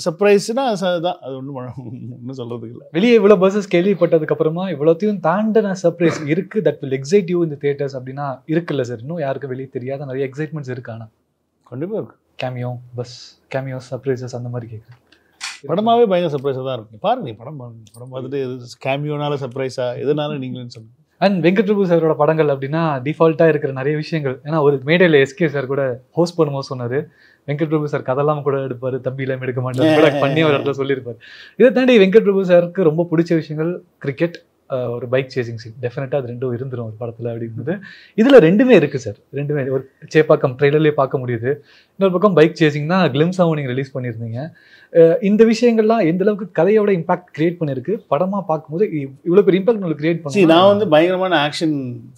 சர்ப்ரைஸ்னா தான் அது ஒன்றும் ஒன்றும் சொல்கிறது இல்லை வெளியே இவ்வளோ பஸ்ஸஸ் கேள்விப்பட்டதுக்கப்புறமா இவ்வளோத்தையும் தாண்டின சர்ப்ரைஸ் இருக்குது தட் வில் எக்ஸைட் யூ இந்த தேட்டர்ஸ் அப்படின்னா இருக்குல்ல சார் இன்னும் யாருக்கும் வெளியே தெரியாத நிறைய எக்ஸைட்மெண்ட்ஸ் இருக்கானா கண்டிப்பாக இருக்கு கேமியோ பஸ் கேமியோ சர்ப்ரைசஸ் அந்த மாதிரி கேட்குறேன் படமாகவே பயங்கர சர்ப்ரைஸாக தான் இருக்கும் பாருங்க படம் படம் பார்த்துட்டு கேமியோனால சர்ப்ரைஸாக எதுனாலும் நீங்களும் சொல்லுங்கள் அண்ட் வெங்கட் பிரபு சாரோட படங்கள் அப்படின்னா டிஃபால்ட்டாக இருக்கிற நிறைய விஷயங்கள் ஏன்னா ஒரு மேடையில் எஸ்கே சார் கூட ஹோஸ்ட் பண்ணும்போது சொன்னார் வெங்கட் பிரபு சார் கதெல்லாம் கூட எடுப்பார் தம்பி எல்லாம் எடுக்க மாட்டார் பண்ணி ஒரு இடத்துல சொல்லியிருப்பார் இதை தாண்டி வெங்கட் பிரபு சாருக்கு ரொம்ப பிடிச்ச விஷயங்கள் கிரிக்கெட் ஒரு பைக் சேசிங் சீன் டெஃபினட்டாக அது ரெண்டும் இருந்துடும் ஒரு படத்தில் அப்படிங்கிறது இதில் ரெண்டுமே இருக்குது சார் ரெண்டுமே ஒரு சேப்பாக்கம் ட்ரெய்லர்லேயே பார்க்க முடியுது இன்னொரு பக்கம் பைக் சேசிங்னா கிளிம்ஸாகவும் நீங்கள் ரிலீஸ் பண்ணியிருந்தீங்க இந்த விஷயங்கள்லாம் எந்த அளவுக்கு கதையோட இம்பாக்ட் கிரியேட் பண்ணிருக்கு படமா பார்க்கும்போது இவ்வளவு பெரிய இம்பாக்ட் உங்களுக்கு கிரியேட் பண்ணி நான் வந்து பயங்கரமான ஆக்ஷன்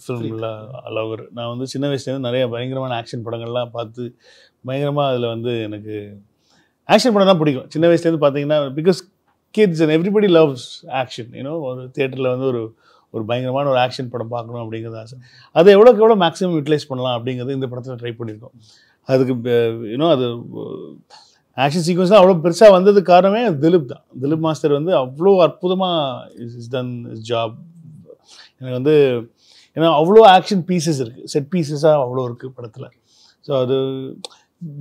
ஃபிலிம் அளவர் நான் வந்து சின்ன வயசுலேருந்து நிறைய பயங்கரமான ஆக்ஷன் படங்கள்லாம் பார்த்து பயங்கரமாக அதில் வந்து எனக்கு ஆக்ஷன் படம் தான் பிடிக்கும் சின்ன வயசுலேருந்து பார்த்தீங்கன்னா because kids and everybody loves action ஏன்னோ ஒரு தேட்டரில் வந்து ஒரு ஒரு பயங்கரமான ஒரு ஆக்ஷன் படம் பார்க்கணும் அப்படிங்கிறது ஆசை அதை எவ்வளோக்கு எவ்வளோ மேக்ஸிமம் யூட்டிலைஸ் பண்ணலாம் அப்படிங்கிறது இந்த படத்தில் ட்ரை பண்ணியிருக்கோம் அதுக்கு இன்னும் அது ஆக்ஷன் தான் அவ்வளோ பெருசாக வந்தது காரணமே திலீப் தான் திலீப் மாஸ்டர் வந்து அவ்வளோ அற்புதமாக இஸ் தன் இஸ் ஜாப் எனக்கு வந்து ஏன்னா அவ்வளோ ஆக்ஷன் பீசஸ் இருக்குது செட் பீசஸாக அவ்வளோ இருக்குது படத்தில் ஸோ அது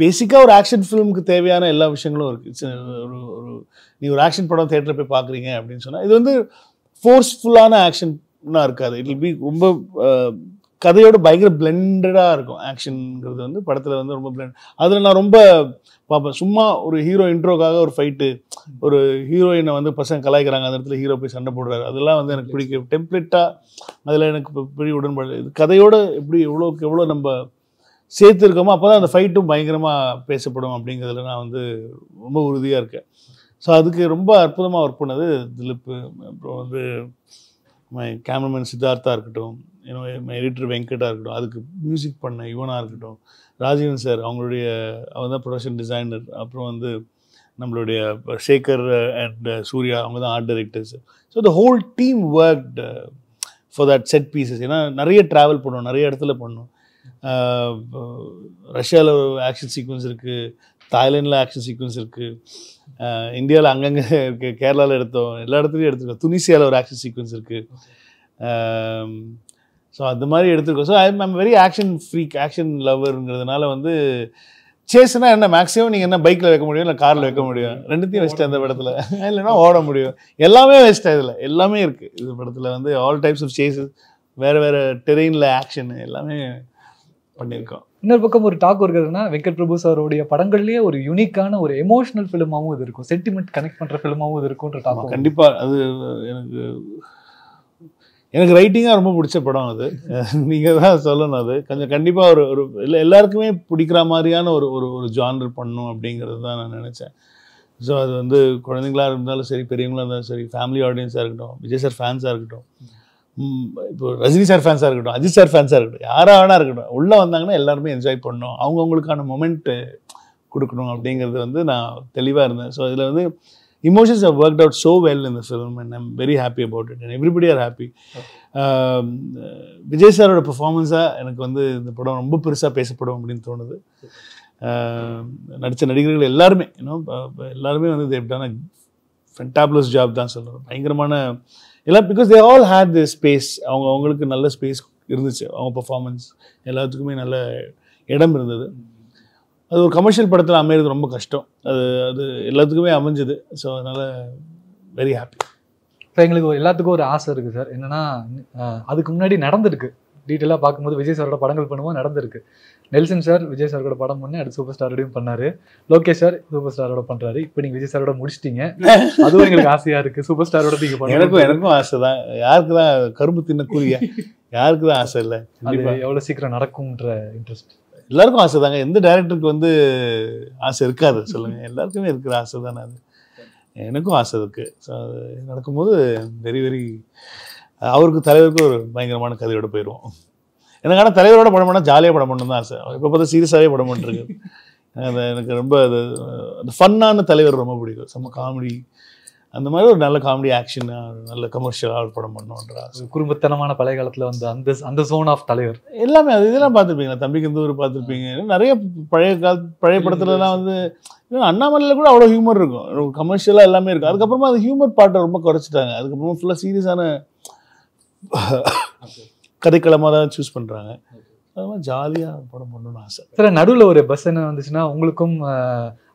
பேசிக்காக ஒரு ஆக்ஷன் ஃபிலிமுக்கு தேவையான எல்லா விஷயங்களும் இருக்குது uh, ஒரு ஒரு நீ ஒரு ஆக்ஷன் படம் தேட்டரை போய் பார்க்குறீங்க அப்படின்னு சொன்னால் இது வந்து ஃபோர்ஸ்ஃபுல்லான ஆக்ஷன்னாக இருக்காது இட் வில் பி ரொம்ப uh, கதையோட பயங்கர பிளெண்டடாக இருக்கும் ஆக்ஷனுங்கிறது வந்து படத்தில் வந்து ரொம்ப பிளெண்ட் அதில் நான் ரொம்ப பார்ப்பேன் சும்மா ஒரு ஹீரோ இன்ட்ரோக்காக ஒரு ஃபைட்டு ஒரு ஹீரோயினை வந்து பசங்க கலாய்க்கிறாங்க அந்த இடத்துல ஹீரோ போய் சண்டை போடுறாரு அதெல்லாம் வந்து எனக்கு பிடிக்கும் டெம்ப்ளேட்டாக அதில் எனக்கு பெரிய உடன்பாடு இது கதையோடு எப்படி எவ்வளோக்கு எவ்வளோ நம்ம சேர்த்துருக்கோமோ அப்போ தான் அந்த ஃபைட்டும் பயங்கரமாக பேசப்படும் அப்படிங்கிறதுல நான் வந்து ரொம்ப உறுதியாக இருக்கேன் ஸோ அதுக்கு ரொம்ப அற்புதமாக ஒர்க் பண்ணது திலீப்பு அப்புறம் வந்து கேமராமேன் சித்தார்த்தா இருக்கட்டும் ஏன்னா எடிட்டர் வெங்கடாக இருக்கட்டும் அதுக்கு மியூசிக் பண்ண யுவனாக இருக்கட்டும் ராஜீவன் சார் அவங்களுடைய அவங்க தான் ப்ரொடக்ஷன் டிசைனர் அப்புறம் வந்து நம்மளுடைய சேகர் அண்ட் சூர்யா அவங்க தான் art directors so the whole team work for that set pieces ஏன்னா நிறைய ட்ராவல் பண்ணோம் நிறைய இடத்துல பண்ணோம் uh, uh, ரஷ்யாவில் ஆக்ஷன் சீக்வன்ஸ் இருக்குது தாய்லாண்டில் ஆக்ஷன் சீக்வன்ஸ் இருக்குது uh, இந்தியாவில் அங்கங்கே இருக்குது கேரளாவில் எடுத்தோம் எல்லா இடத்துலையும் எடுத்துருக்கோம் துனிசியாவில் ஒரு ஆக்ஷன் சீக்வன்ஸ் இருக்குது ஸோ அது மாதிரி எடுத்துருக்கோம் so I I'm very action freak action லவ்ருங்கிறதுனால வந்து சேஸ்னா என்ன மேக்ஸிமம் நீங்கள் என்ன பைக்கில் வைக்க முடியும் இல்லை காரில் வைக்க முடியும் ரெண்டுத்தையும் வச்சுட்டேன் அந்த படத்தில் இல்லைன்னா ஓட முடியும் எல்லாமே வச்சுட்டேன் இதில் எல்லாமே இருக்குது இந்த படத்தில் வந்து ஆல் டைப்ஸ் ஆஃப் சேஸஸ் வேறு வேறு ட்ரெயினில் ஆக்ஷன் எல்லாமே பண்ணியிருக்கோம் இன்னொரு பக்கம் ஒரு டாக் இருக்கிறதுனா வெங்கட் பிரபு சாரோடைய படங்கள்லேயே ஒரு யூனிக்கான ஒரு எமோஷனல் ஃபிலிமாகவும் இது இருக்கும் சென்டிமெண்ட் கனெக்ட் பண்ணுற ஃபிலிமாகவும் இது இருக்கும்ன்ற டாக் கண்டிப்பாக அது எனக்கு எனக்கு ரைட்டிங்காக ரொம்ப பிடிச்ச படம் அது நீங்கள் தான் சொல்லணும் அது கொஞ்சம் கண்டிப்பாக ஒரு ஒரு இல்லை எல்லாருக்குமே பிடிக்கிற மாதிரியான ஒரு ஒரு ஒரு ஜானர் பண்ணும் அப்படிங்கிறது தான் நான் நினச்சேன் ஸோ அது வந்து குழந்தைங்களாக இருந்தாலும் சரி பெரியவங்களாக இருந்தாலும் சரி ஃபேமிலி ஆடியன்ஸாக இருக்கட்டும் விஜய் சார் ஃபேன்ஸாக இருக்கட்டும் இப்போ ரஜினி சார் ஃபேன்ஸாக இருக்கட்டும் அஜித் சார் ஃபேன்ஸாக இருக்கட்டும் யாராக வேணா இருக்கட்டும் உள்ளே வந்தாங்கன்னா எல்லாருமே என்ஜாய் பண்ணணும் அவங்கவுங்களுக்கான மொமெண்ட்டு கொடுக்கணும் அப்படிங்கிறது வந்து நான் தெளிவாக இருந்தேன் ஸோ இதில் வந்து emotions have work out so well in the film and I'm very happy about it and everybody are Vijay சாரோட பெர்ஃபார்மன்ஸாக எனக்கு வந்து இந்த படம் ரொம்ப பெருசாக பேசப்படும் அப்படின்னு தோணுது um, நடித்த நடிகர்கள் எல்லாருமே இன்னும் எல்லாருமே வந்து தேவ்டான ஃபென்டாப்லஸ் ஜாப் தான் சொல்லணும் பயங்கரமான எல்லாம் because they all had the space அவங்க அவங்களுக்கு நல்ல ஸ்பேஸ் இருந்துச்சு அவங்க பர்ஃபார்மன்ஸ் எல்லாத்துக்குமே நல்ல இடம் இருந்தது அது ஒரு கமர்ஷியல் படத்தில் அமையிறது ரொம்ப கஷ்டம் அது அது எல்லாத்துக்குமே அமைஞ்சுது ஸோ அதனால் வெரி ஹாப்பி இப்போ எங்களுக்கு எல்லாத்துக்கும் ஒரு ஆசை இருக்குது சார் என்னென்னா அதுக்கு முன்னாடி நடந்திருக்கு டீட்டெயிலாக பார்க்கும்போது விஜய் சாரோட படங்கள் பண்ணும்போது நடந்திருக்கு நெல்சன் சார் விஜய் சாரோட படம் பண்ணி அடுத்து சூப்பர் ஸ்டாரோடையும் பண்ணாரு லோகேஷ் சார் சூப்பர் ஸ்டாரோட பண்ணுறாரு இப்போ நீங்கள் விஜய் சாரோட முடிச்சிட்டீங்க அதுவும் எங்களுக்கு ஆசையாக இருக்குது சூப்பர் ஸ்டாரோட நீங்கள் பண்ண எனக்கும் எனக்கும் ஆசை தான் யாருக்கு தான் கரும்பு தின்ன கூறிய யாருக்கு தான் ஆசை இல்லை எவ்வளோ சீக்கிரம் நடக்கும்ன்ற இன்ட்ரெஸ்ட் எல்லாருக்கும் ஆசை தாங்க எந்த டைரக்டருக்கு வந்து ஆசை இருக்காது சொல்லுங்கள் எல்லாருக்குமே இருக்கிற ஆசை தானே அது எனக்கும் ஆசை இருக்குது ஸோ நடக்கும்போது வெரி வெரி அவருக்கு தலைவருக்கு ஒரு பயங்கரமான கதையோடு போயிடுவோம் எனக்கு ஆனால் தலைவரோட படம் பண்ணால் ஜாலியாக படம் பண்ணணும் தான் ஆசை இப்போ பார்த்தா சீரியஸாகவே படம் பண்ணிருக்கு அது எனக்கு ரொம்ப அது ஃபன்னான தலைவர் ரொம்ப பிடிக்கும் செம்ம காமெடி அந்த மாதிரி ஒரு நல்ல காமெடி ஆக்ஷன் நல்ல கமர்ஷியலாக ஒரு படம் பண்ணுன்ற குறும்பத்தனமான பழைய காலத்தில் வந்து அந்த அந்த ஜோன் ஆஃப் தலைவர் எல்லாமே அது இதெல்லாம் பார்த்துருப்பீங்களா தம்பிக்கு இந்த ஒரு பார்த்துருப்பீங்க நிறைய பழைய கால பழைய படத்துலலாம் வந்து அண்ணாமலையில் கூட அவ்வளோ ஹியூமர் இருக்கும் கமர்ஷியலாக எல்லாமே இருக்கும் அதுக்கப்புறமா அந்த ஹியூமர் பாட்டை ரொம்ப குறைச்சிட்டாங்க அதுக்கப்புறமா ஃபுல்லாக சீரியஸான கதைக்களமாக தான் சூஸ் பண்ணுறாங்க அது ஜாலியாக படம் பண்ணணும்னு ஆசை சார் நடுவில் ஒரு பஸ் என்ன வந்துச்சுன்னா உங்களுக்கும்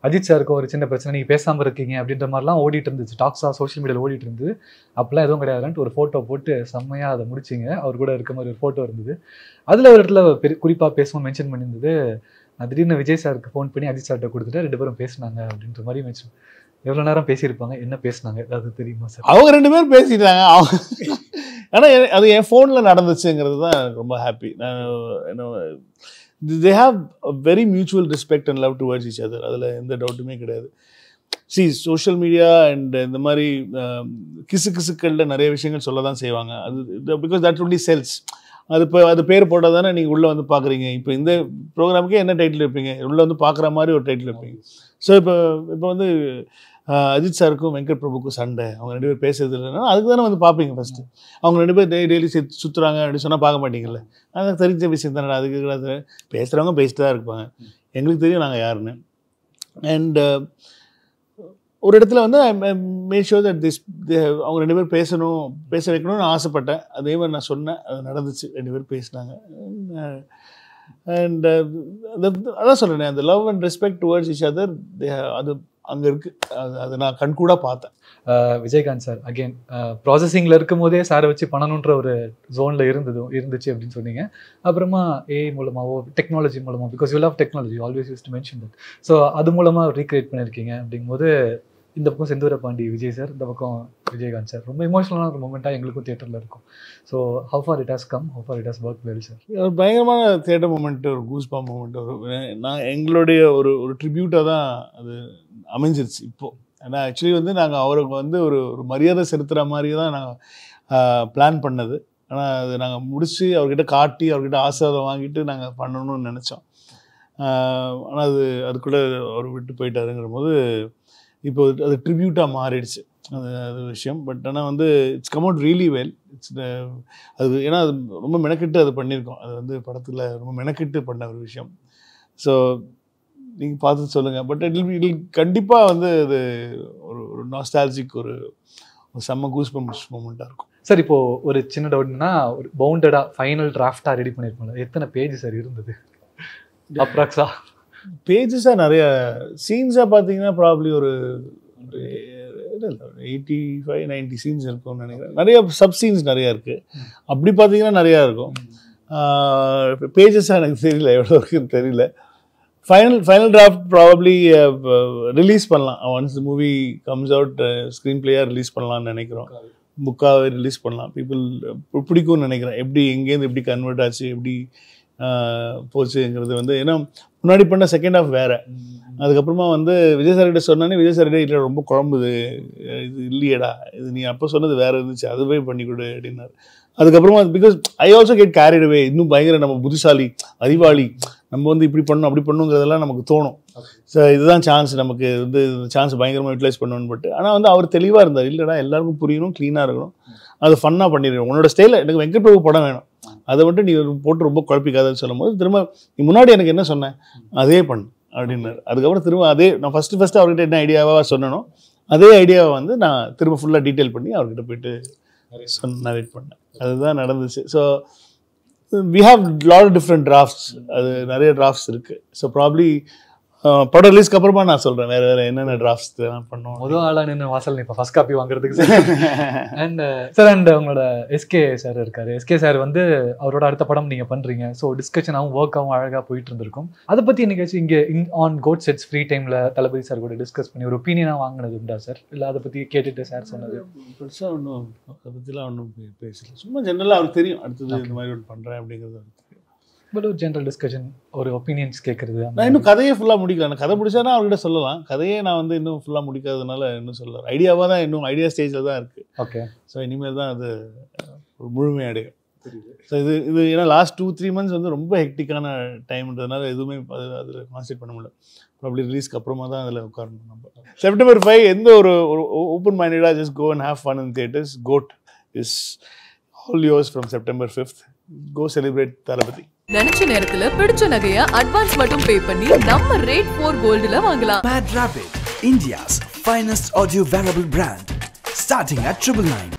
அஜித் சாருக்கும் ஒரு சின்ன பிரச்சனை நீங்கள் பேசாமல் இருக்கீங்க அப்படின்ற மாதிரிலாம் ஓடிட்டு இருந்துச்சு டாக்ஸாக சோஷியல் மீடியாவில் ஓடிட்டு இருந்து அப்போலாம் எதுவும் கிடையாதுன்ட்டு ஒரு ஃபோட்டோ போட்டு செம்மையாக அதை முடிச்சிங்க அவர் கூட இருக்க மாதிரி ஒரு ஃபோட்டோ இருந்தது அதில் ஒரு இடத்துல குறிப்பாக பேசுவோம் மென்ஷன் பண்ணியிருந்தது திடீர்னு விஜய் சாருக்கு ஃபோன் பண்ணி அஜித் சார்கிட்ட கொடுத்துட்டு ரெண்டு பேரும் பேசினாங்க அப்படின்ற மாதிரி மென்ஷன் எவ்வளோ நேரம் பேசியிருப்பாங்க என்ன பேசினாங்க ஏதாவது தெரியுமா சார் அவங்க ரெண்டு பேரும் பேசிட்டாங்க அவங்க ஆனால் அது என் ஃபோனில் நடந்துச்சுங்கிறது தான் எனக்கு ரொம்ப ஹாப்பி நான் they have very mutual respect and love towards each other அதில் எந்த டவுட்டுமே கிடையாது சி சோஷியல் மீடியா அண்ட் இந்த மாதிரி um, கிசு கிசுக்களில் நிறைய விஷயங்கள் சொல்ல தான் செய்வாங்க அது பிகாஸ் தட் ஒன்லி செல்ஸ் அது இப்போ அது பேர் போட்டால் தானே நீங்கள் உள்ளே வந்து பார்க்குறீங்க இப்போ இந்த ப்ரோக்ராமுக்கே என்ன டைட்டில் இருப்பீங்க உள்ளே வந்து பார்க்குற மாதிரி ஒரு டைட்டில் இருப்பீங்க ஸோ இப்போ இப்போ வந்து அஜித் சாருக்கும் வெங்கட் பிரபுக்கும் சண்டை அவங்க ரெண்டு பேர் பேசுறது இல்லைன்னா அதுக்கு தானே வந்து பார்ப்பீங்க ஃபஸ்ட்டு அவங்க ரெண்டு பேர் டெய் டெய்லி சேர்த்து சுற்றுறாங்க அப்படின்னு சொன்னால் பார்க்க மாட்டீங்கல்ல அதுக்கு தெரிஞ்ச விஷயம் தானே அதுக்கு பேசுகிறவங்க பேசிட்டு தான் இருப்பாங்க எங்களுக்கு தெரியும் நாங்கள் யாருன்னு அண்டு ஒரு இடத்துல வந்து மே ஷோ தட் திஸ் அவங்க ரெண்டு பேரும் பேசணும் பேச வைக்கணும்னு ஆசைப்பட்டேன் அதே மாதிரி நான் சொன்னேன் அது நடந்துச்சு ரெண்டு பேரும் பேசினாங்க அண்ட் uh, அதான் சொல்கிறேன் அந்த love and respect towards each other அது அங்கே இருக்கு அது நான் கண்கூட பார்த்தேன் uh, விஜயகாந்த் சார் அகெயின் ப்ராசஸிங்கில் இருக்கும் போதே சாரை வச்சு பண்ணணுன்ற ஒரு ஜோனில் இருந்தது இருந்துச்சு அப்படின்னு சொன்னீங்க அப்புறமா ஏஐ மூலமாகவோ டெக்னாலஜி மூலமாக because you love technology always use to mention that so அது மூலமாக ரீக்ரியேட் பண்ணியிருக்கீங்க அப்படிங்கும்போது இந்த பக்கம் செந்தூர பாண்டி விஜய் சார் இந்த பக்கம் விஜயகாந்த் சார் ரொம்ப இமோஷனலான ஒரு மூமெண்ட்டாக எங்களுக்கும் தேட்டரில் இருக்கும் so how far it has come how far it has work well sir ஒரு பயங்கரமான தேட்டர் மூமெண்ட் ஒரு கூஸ்பா மூமெண்ட் ஒரு நான் எங்களுடைய ஒரு ஒரு ட்ரிபியூட்டாக தான் அது அமைஞ்சிருச்சு இப்போது ஏன்னா ஆக்சுவலி வந்து நாங்கள் அவருக்கு வந்து ஒரு ஒரு மரியாதை செலுத்துகிற மாதிரி தான் நாங்கள் பிளான் பண்ணது ஆனால் அது நாங்கள் முடித்து அவர்கிட்ட காட்டி அவர்கிட்ட ஆசீர்வாதம் வாங்கிட்டு நாங்கள் பண்ணணும்னு நினச்சோம் ஆனால் அது அதுக்குள்ளே அவர் விட்டு போயிட்டாருங்கிற போது இப்போ அது ட்ரிபியூட்டாக மாறிடுச்சு அது அது விஷயம் பட் ஆனால் வந்து it's come out really well it's அது ஏன்னா அது ரொம்ப மெனக்கிட்டு அது பண்ணியிருக்கோம் அது வந்து படத்தில் ரொம்ப மெனக்கிட்டு பண்ண ஒரு விஷயம் ஸோ நீங்கள் பார்த்து சொல்லுங்கள் பட் இட் இல் கண்டிப்பாக வந்து அது ஒரு ஒரு நாஸ்டாலஜிக் ஒரு செம்ம கூஸ் பம்ஸ் மூமெண்ட்டாக இருக்கும் சார் இப்போது ஒரு சின்ன டவுட்னா ஒரு பவுண்டடாக ஃபைனல் டிராஃப்டாக ரெடி பண்ணியிருப்போம்ல எத்தனை பேஜ் சார் இருந்தது அப்ராக்ஸா பேஜஸாக நிறைய சீன்ஸாக பார்த்தீங்கன்னா ப்ராப்ளி ஒரு எயிட்டி ஃபைவ் நைன்டி சீன்ஸ் இருக்கும்னு நினைக்கிறேன் நிறைய சப் சீன்ஸ் நிறையா இருக்குது அப்படி பார்த்தீங்கன்னா நிறையா இருக்கும் பேஜஸாக எனக்கு தெரியல எவ்வளோ இருக்குன்னு தெரியல final final draft probably release பண்ணலாம் ஒன்ஸ் மூவி கம்ஸ் அவுட் ஸ்க்ரீன் பிளேயாக ரிலீஸ் பண்ணலாம்னு நினைக்கிறோம் புக்காகவே ரிலீஸ் பண்ணலாம் பீப்புள் பிடிக்கும்னு நினைக்கிறேன் எப்படி எங்கேருந்து எப்படி கன்வெர்ட் ஆச்சு எப்படி போச்சுங்கிறது வந்து ஏன்னா முன்னாடி பண்ண செகண்ட் ஆஃப் வேற அதுக்கப்புறமா வந்து விஜய் சார்கிட்ட சொன்னானே விஜய் சார்கிட்ட ரொம்ப குழம்புது இது இல்லையடா இது நீ அப்போ சொன்னது வேற இருந்துச்சு அதுவே பண்ணி கொடு அப்படின்னாரு அதுக்கப்புறமா பிகாஸ் ஐ ஆல்சோ கெட் கேரிடுவே இன்னும் பயங்கர நம்ம புத்திசாலி அறிவாளி நம்ம வந்து இப்படி பண்ணணும் அப்படி பண்ணுங்கிறதெல்லாம் நமக்கு தோணும் ஸோ இதுதான் சான்ஸ் நமக்கு வந்து சான்ஸ் பயங்கரமாக யூட்டிலைஸ் பண்ணணும்னு பட்டு ஆனால் வந்து அவர் தெளிவாக இருந்தார் இல்லைடா எல்லாருக்கும் புரியணும் க்ளீனாக இருக்கணும் அது ஃபன்னாக பண்ணிடுவோம் உன்னோட ஸ்டைலில் எனக்கு வெங்கட் பிரபு படம் வேணும் அதை மட்டும் நீ போட்டு ரொம்ப குழப்பிக்காதன்னு சொல்லும்போது திரும்ப நீ முன்னாடி எனக்கு என்ன சொன்னேன் அதே பண்ணு அப்படின்னாரு அதுக்கப்புறம் திரும்ப அதே நான் ஃபஸ்ட்டு ஃபஸ்ட்டு அவர்கிட்ட என்ன ஐடியாவாக சொன்னோம் அதே ஐடியாவை வந்து நான் திரும்ப ஃபுல்லாக டீட்டெயில் பண்ணி அவர்கிட்ட போயிட்டு சொன்ன நரேட் பண்ணேன் அதுதான் நடந்துச்சு so we have lot different drafts அது நிறைய டிராஃப்ட்ஸ் இருக்குது ஸோ ப்ராப்ளி படம் ரிலீஸ்க்கு அப்புறமா நான் சொல்கிறேன் வேறு வேறு என்னென்ன ட்ராஃப்ட்ஸ் இதெல்லாம் பண்ணுவோம் முதல் ஆளாக நின்று வாசல் இப்போ ஃபஸ்ட் காப்பி வாங்குறதுக்கு சார் அண்ட் சார் அண்ட் உங்களோட எஸ்கே சார் இருக்கார் எஸ்கே சார் வந்து அவரோட அடுத்த படம் நீங்கள் பண்ணுறீங்க ஸோ டிஸ்கஷனாகவும் ஒர்க்காகவும் அழகாக போயிட்டு இருந்திருக்கும் அதை பற்றி என்னைக்காச்சும் இங்கே in on GOAT sets free டைமில் தளபதி சார் கூட டிஸ்கஸ் பண்ணி ஒரு ஒப்பீனியனாக வாங்கினது உண்டா சார் இல்லை அதை பற்றி கேட்டுட்டு சார் சொன்னது பெருசாக ஒன்றும் அதை பற்றிலாம் ஒன்றும் பேசல சும்மா ஜென்ரலாக அவருக்கு தெரியும் அடுத்தது இந்த மாதிரி ஒன்று பண்ணுறேன் அப்படிங்கிறது பட் ஒரு ஜென்ரல் டிஸ்கஷன் ஒரு ஒப்பீனியன்ஸ் கேட்குறது நான் இன்னும் கதையை ஃபுல்லாக முடிக்கல நான் கதை பிடிச்சானா அவர்கிட்ட சொல்லலாம் கதையே நான் வந்து இன்னும் ஃபுல்லாக முடிக்காததுனால இன்னும் சொல்லலாம் ஐடியாவாக தான் இன்னும் ஐடியா ஸ்டேஜில் தான் இருக்குது ஓகே ஸோ இனிமேல் தான் அது ஒரு முழுமையடையும் அடையும் ஸோ இது இது ஏன்னா லாஸ்ட் டூ த்ரீ மந்த்ஸ் வந்து ரொம்ப ஹெக்டிக்கான டைம்ன்றதுனால எதுவுமே அது அதில் கான்சன்ட்ரேட் பண்ண முடியல ப்ராப்ளி ரிலீஸ்க்கு அப்புறமா தான் அதில் உட்காரணும் நம்ம செப்டம்பர் ஃபைவ் எந்த ஒரு ஓப்பன் மைண்டடாக just go and have fun in theatres GOAT is all yours from September fifth go celebrate Thalapathy நினைச்ச நேரத்துல பிடிச்ச நகைய அட்வான்ஸ் மட்டும் பே பண்ணி நம்ம ரேட் போர் கோல்டுல வாங்கலாம் bad brand starting triple nine